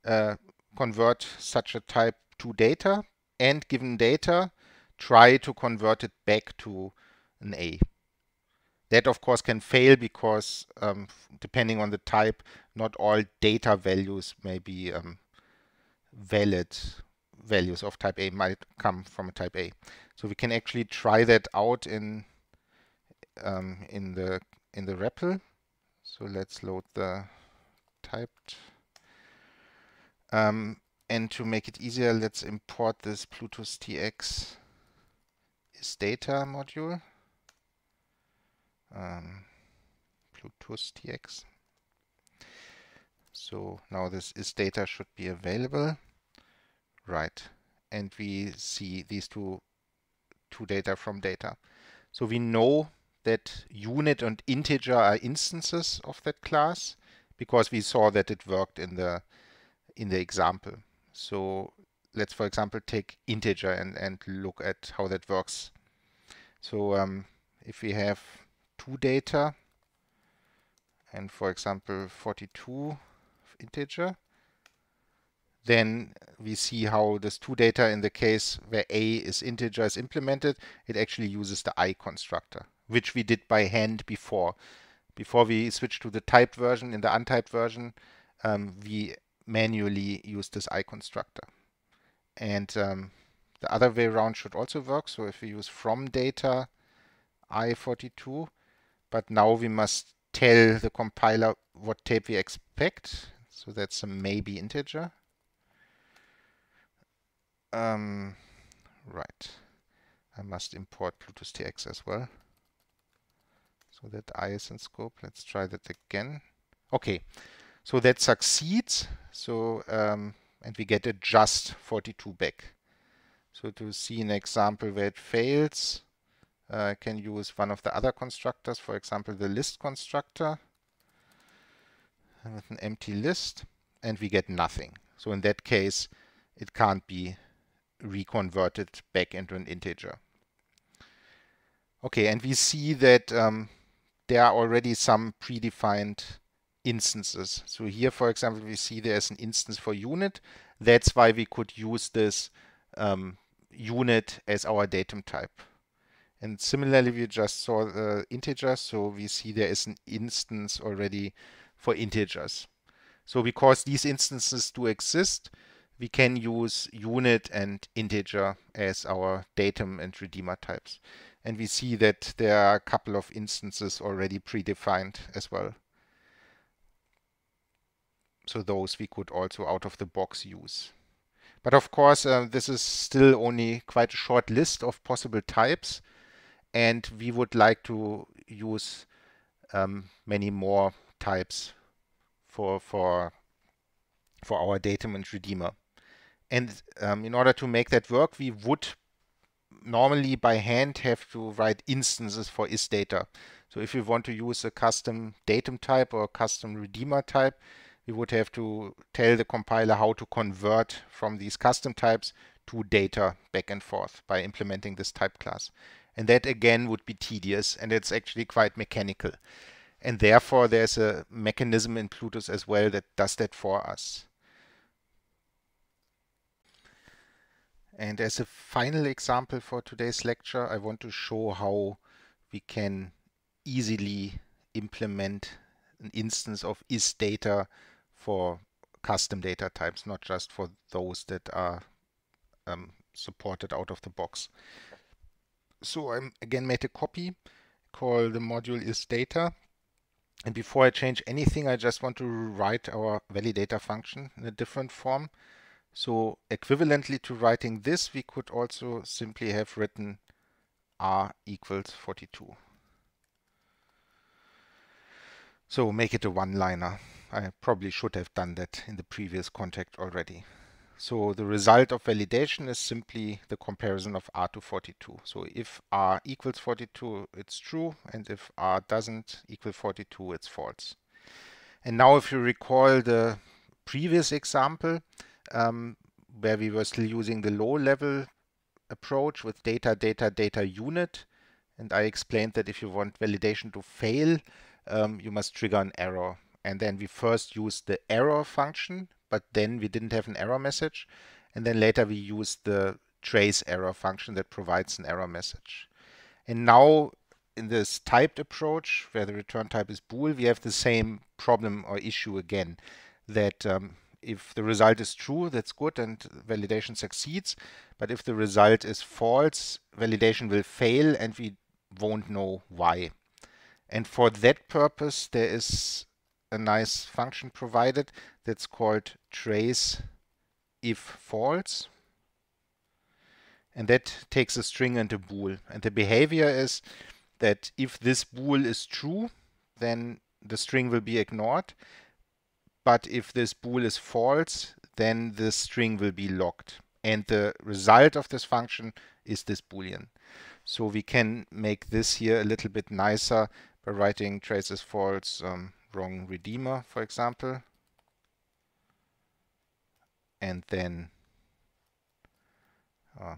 uh, convert such a type to data, and given data, try to convert it back to an A. That of course can fail because um, depending on the type, not all data values may be um, valid values of type A might come from a type A. So we can actually try that out in um, in the in the REPL. So let's load the typed. Um, and to make it easier, let's import this Plutus TX is data module. Um, Plutus TX. So now this is data should be available. Right. And we see these two to data from data. So we know that unit and integer are instances of that class because we saw that it worked in the in the example. So let's, for example, take integer and, and look at how that works. So um, if we have two data and, for example, 42 integer, then we see how this two data in the case where a is integer is implemented, it actually uses the i constructor, which we did by hand before. Before we switch to the typed version, in the untyped version, um, we manually use this i constructor. And um, the other way around should also work. So if we use from data i42, but now we must tell the compiler what type we expect. So that's a maybe integer. Um, right. I must import Bluetooth TX as well. So that in scope. Let's try that again. Okay. So that succeeds. So, um, and we get a just 42 back. So to see an example where it fails, uh, I can use one of the other constructors, for example, the list constructor with an empty list, and we get nothing. So in that case, it can't be reconvert it back into an integer. Okay, and we see that um, there are already some predefined instances. So here, for example, we see there's an instance for unit. That's why we could use this um, unit as our datum type. And similarly, we just saw the integers, so we see there is an instance already for integers. So because these instances do exist, we can use unit and integer as our datum and redeemer types. And we see that there are a couple of instances already predefined as well. So those we could also out of the box use. But of course, uh, this is still only quite a short list of possible types. And we would like to use um, many more types for, for for our datum and redeemer. And um, in order to make that work, we would normally by hand have to write instances for is data. So if we want to use a custom datum type or a custom redeemer type, we would have to tell the compiler how to convert from these custom types to data back and forth by implementing this type class. And that again would be tedious and it's actually quite mechanical. And therefore there's a mechanism in Plutus as well that does that for us. And as a final example for today's lecture, I want to show how we can easily implement an instance of is data for custom data types, not just for those that are um, supported out of the box. So I'm again made a copy, call the module is data. And before I change anything, I just want to write our validator function in a different form. So equivalently to writing this, we could also simply have written r equals 42. So make it a one-liner. I probably should have done that in the previous contact already. So the result of validation is simply the comparison of R to 42. So if R equals 42, it's true, and if R doesn't equal 42, it's false. And now if you recall the previous example, um, where we were still using the low level approach with data, data, data unit. And I explained that if you want validation to fail, um, you must trigger an error. And then we first used the error function, but then we didn't have an error message. And then later we used the trace error function that provides an error message. And now in this typed approach, where the return type is bool, we have the same problem or issue again, that um, if the result is true, that's good and validation succeeds. But if the result is false, validation will fail and we won't know why. And for that purpose, there is a nice function provided that's called trace if false. And that takes a string and a bool. And the behavior is that if this bool is true, then the string will be ignored but if this bool is false, then the string will be locked. And the result of this function is this boolean. So we can make this here a little bit nicer by writing traces false, um, wrong redeemer, for example. And then uh,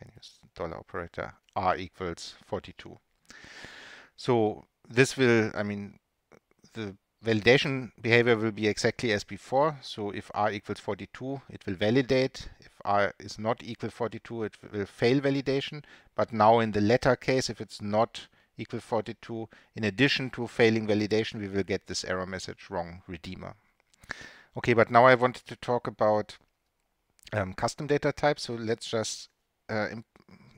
can use dollar operator r equals 42. So this will, I mean, the validation behavior will be exactly as before. So if r equals 42, it will validate. If r is not equal 42, it will fail validation. But now in the latter case, if it's not equal 42, in addition to failing validation, we will get this error message wrong redeemer. Okay, but now I wanted to talk about um, custom data types. So let's just uh,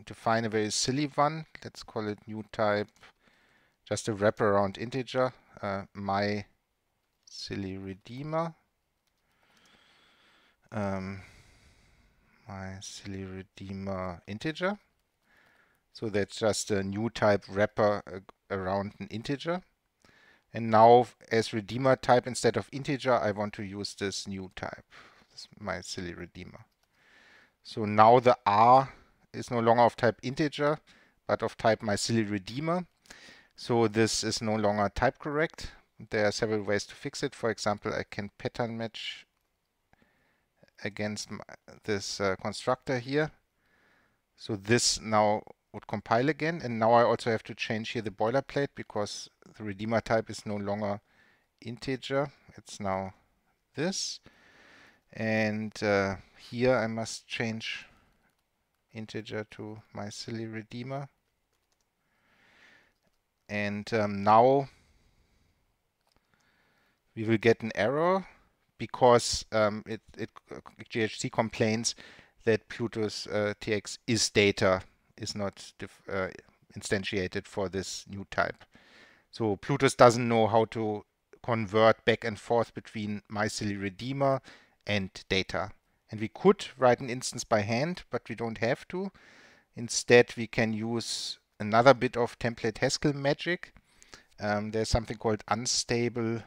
define a very silly one. Let's call it new type, just a wraparound integer. Uh, my silly redeemer. Um, my silly redeemer integer. So that's just a new type wrapper uh, around an integer. And now as redeemer type instead of integer, I want to use this new type, this my silly redeemer. So now the R is no longer of type integer, but of type my silly redeemer. So this is no longer type correct, there are several ways to fix it. For example, I can pattern match against this uh, constructor here. So this now would compile again. And now I also have to change here the boilerplate because the redeemer type is no longer integer. It's now this. And uh, here I must change integer to my silly redeemer. And um, now we will get an error because um, it, it, GHC complains that Pluto's uh, TX is data, is not uh, instantiated for this new type. So Plutus doesn't know how to convert back and forth between myceli redeemer and data. And we could write an instance by hand, but we don't have to. Instead, we can use another bit of template Haskell magic. Um, there's something called unstable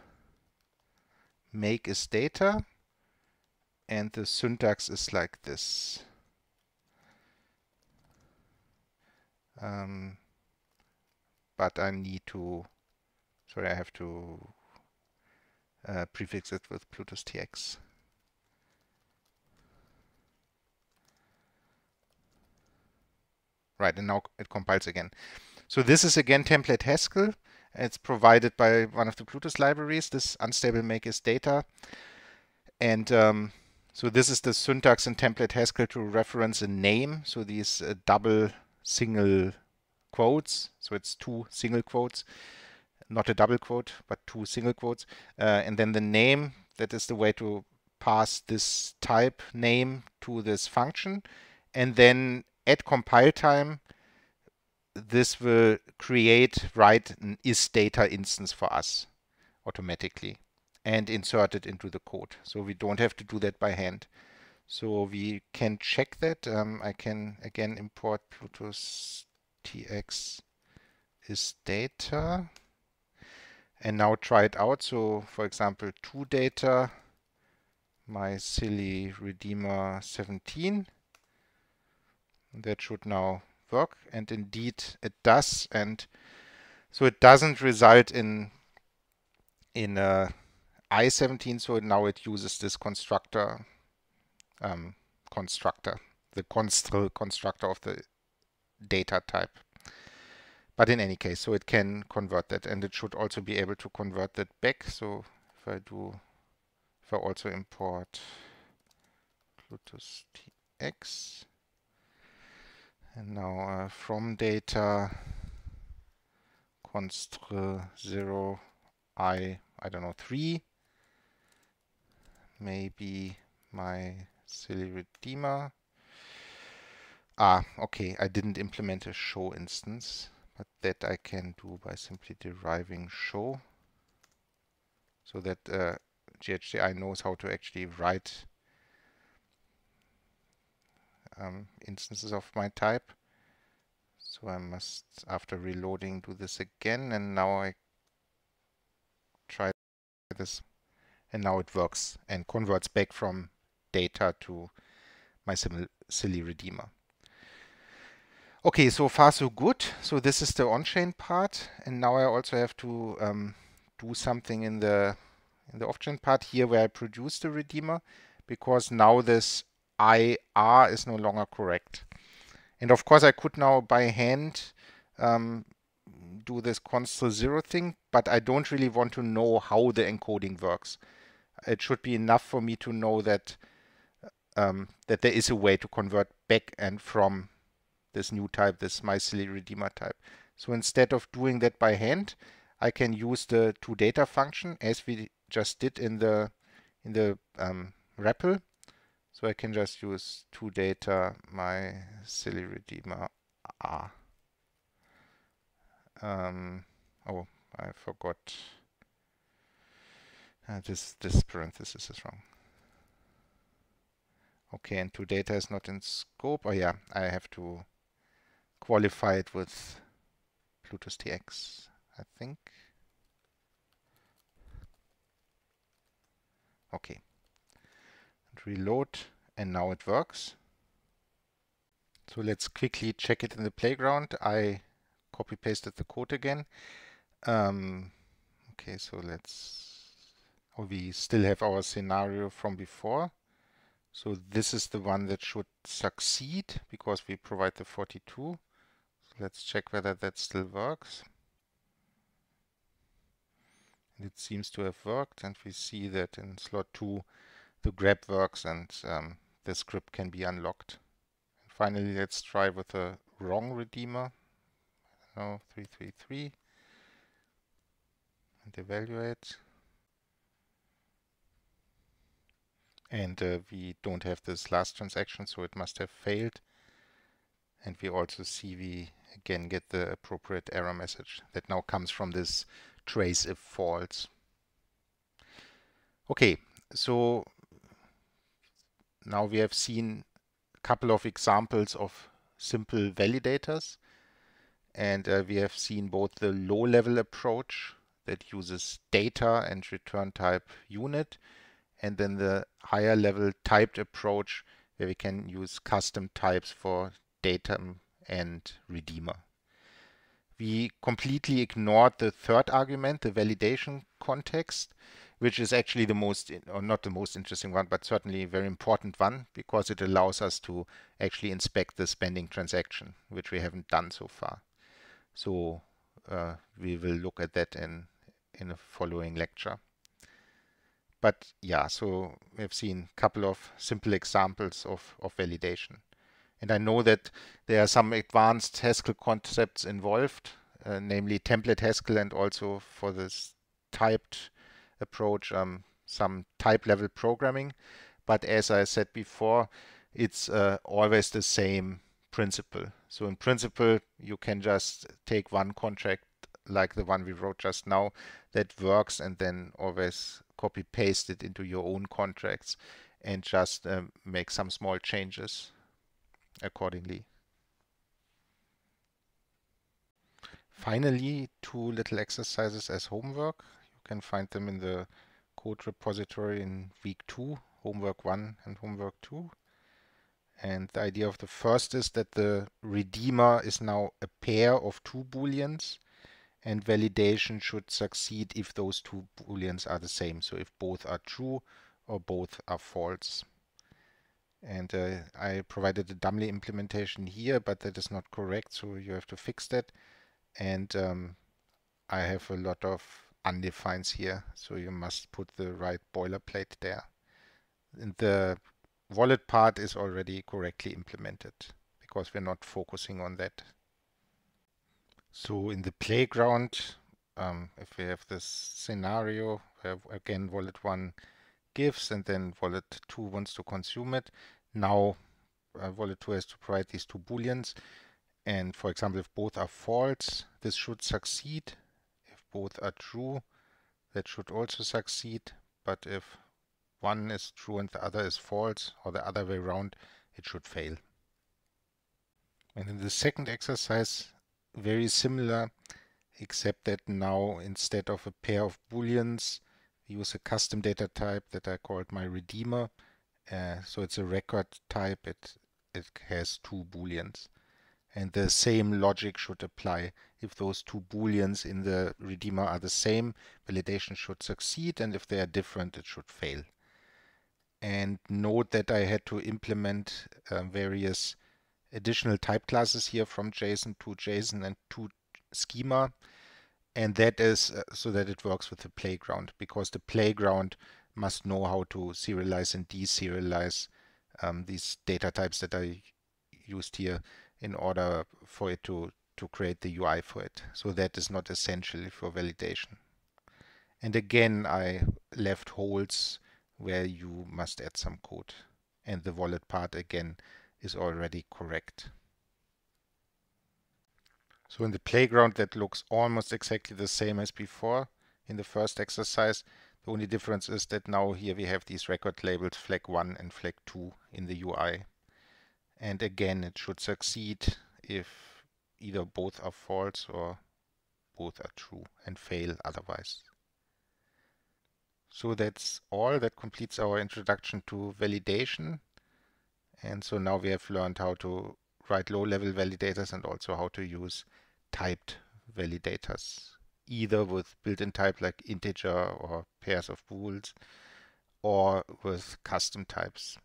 make is data and the syntax is like this. Um, but I need to, sorry, I have to uh, prefix it with Plutus TX. Right, and now it compiles again. So this is again template Haskell. It's provided by one of the Plutus libraries, this unstable make is data. And um, so this is the syntax in template Haskell to reference a name. So these uh, double single quotes. So it's two single quotes, not a double quote, but two single quotes. Uh, and then the name, that is the way to pass this type name to this function. And then at compile time, this will create, write an is data instance for us automatically and insert it into the code. So we don't have to do that by hand. So we can check that. Um, I can again import Pluto's tx is data and now try it out. So for example, two data, my silly redeemer 17. That should now work. And indeed it does. And so it doesn't result in in i17. So now it uses this constructor um, constructor, the constr constructor of the data type. But in any case, so it can convert that and it should also be able to convert that back. So if I do, if I also import glutus tx, and now uh, from data const 0 i, I don't know, 3. Maybe my silly redeemer. Ah, okay, I didn't implement a show instance, but that I can do by simply deriving show so that uh, GHDI knows how to actually write um, instances of my type. So I must, after reloading, do this again. And now I try this. And now it works and converts back from data to my silly redeemer. Okay, so far so good. So this is the on-chain part. And now I also have to um, do something in the in the off-chain part here where I produce the redeemer because now this IR is no longer correct. And of course I could now by hand um, do this const zero thing, but I don't really want to know how the encoding works. It should be enough for me to know that um, that there is a way to convert back and from this new type, this silly redeemer type. So instead of doing that by hand, I can use the toData function as we just did in the in the um, REPL so I can just use two data, my silly redeemer R. Um, oh, I forgot. Uh, this, this parenthesis is wrong. Okay, and two data is not in scope. Oh yeah, I have to qualify it with Plutus TX, I think. Okay reload and now it works. So let's quickly check it in the playground. I copy pasted the code again. Um, okay, so let's, oh, we still have our scenario from before. So this is the one that should succeed because we provide the 42. So let's check whether that still works. And it seems to have worked and we see that in slot 2 the grab works and um, the script can be unlocked. Finally, let's try with a wrong redeemer. No, 333. And evaluate. And uh, we don't have this last transaction, so it must have failed. And we also see we again get the appropriate error message that now comes from this trace if false. Okay, so now we have seen a couple of examples of simple validators. And uh, we have seen both the low-level approach that uses data and return type unit, and then the higher level typed approach where we can use custom types for datum and redeemer. We completely ignored the third argument, the validation context, which is actually the most, or not the most interesting one, but certainly a very important one because it allows us to actually inspect the spending transaction, which we haven't done so far. So uh, we will look at that in, in a following lecture. But yeah, so we've seen a couple of simple examples of, of validation. And I know that there are some advanced Haskell concepts involved, uh, namely template Haskell and also for this typed approach um, some type level programming. But as I said before, it's uh, always the same principle. So in principle, you can just take one contract like the one we wrote just now that works and then always copy paste it into your own contracts and just um, make some small changes accordingly. Finally, two little exercises as homework can find them in the code repository in week two, homework one and homework two. And the idea of the first is that the redeemer is now a pair of two booleans and validation should succeed if those two booleans are the same. So if both are true or both are false. And uh, I provided a dummy implementation here, but that is not correct. So you have to fix that. And um, I have a lot of undefines here. So you must put the right boilerplate there. And the wallet part is already correctly implemented because we're not focusing on that. So in the playground, um, if we have this scenario where again wallet 1 gives and then wallet 2 wants to consume it, now uh, wallet 2 has to provide these two booleans. And for example, if both are false, this should succeed both are true, that should also succeed, but if one is true and the other is false, or the other way around, it should fail. And in the second exercise, very similar, except that now instead of a pair of booleans, we use a custom data type that I called my redeemer. Uh, so it's a record type, it, it has two booleans. And the same logic should apply. If those two booleans in the redeemer are the same, validation should succeed, and if they are different, it should fail. And note that I had to implement uh, various additional type classes here from JSON to JSON and to schema. And that is uh, so that it works with the playground, because the playground must know how to serialize and deserialize um, these data types that I used here in order for it to, to create the UI for it. So that is not essential for validation. And again, I left holes where you must add some code. And the wallet part again is already correct. So in the playground that looks almost exactly the same as before in the first exercise. The only difference is that now here we have these record labels flag 1 and flag 2 in the UI. And again, it should succeed if either both are false or both are true and fail otherwise. So that's all. That completes our introduction to validation. And so now we have learned how to write low-level validators and also how to use typed validators, either with built-in type like integer or pairs of bools, or with custom types.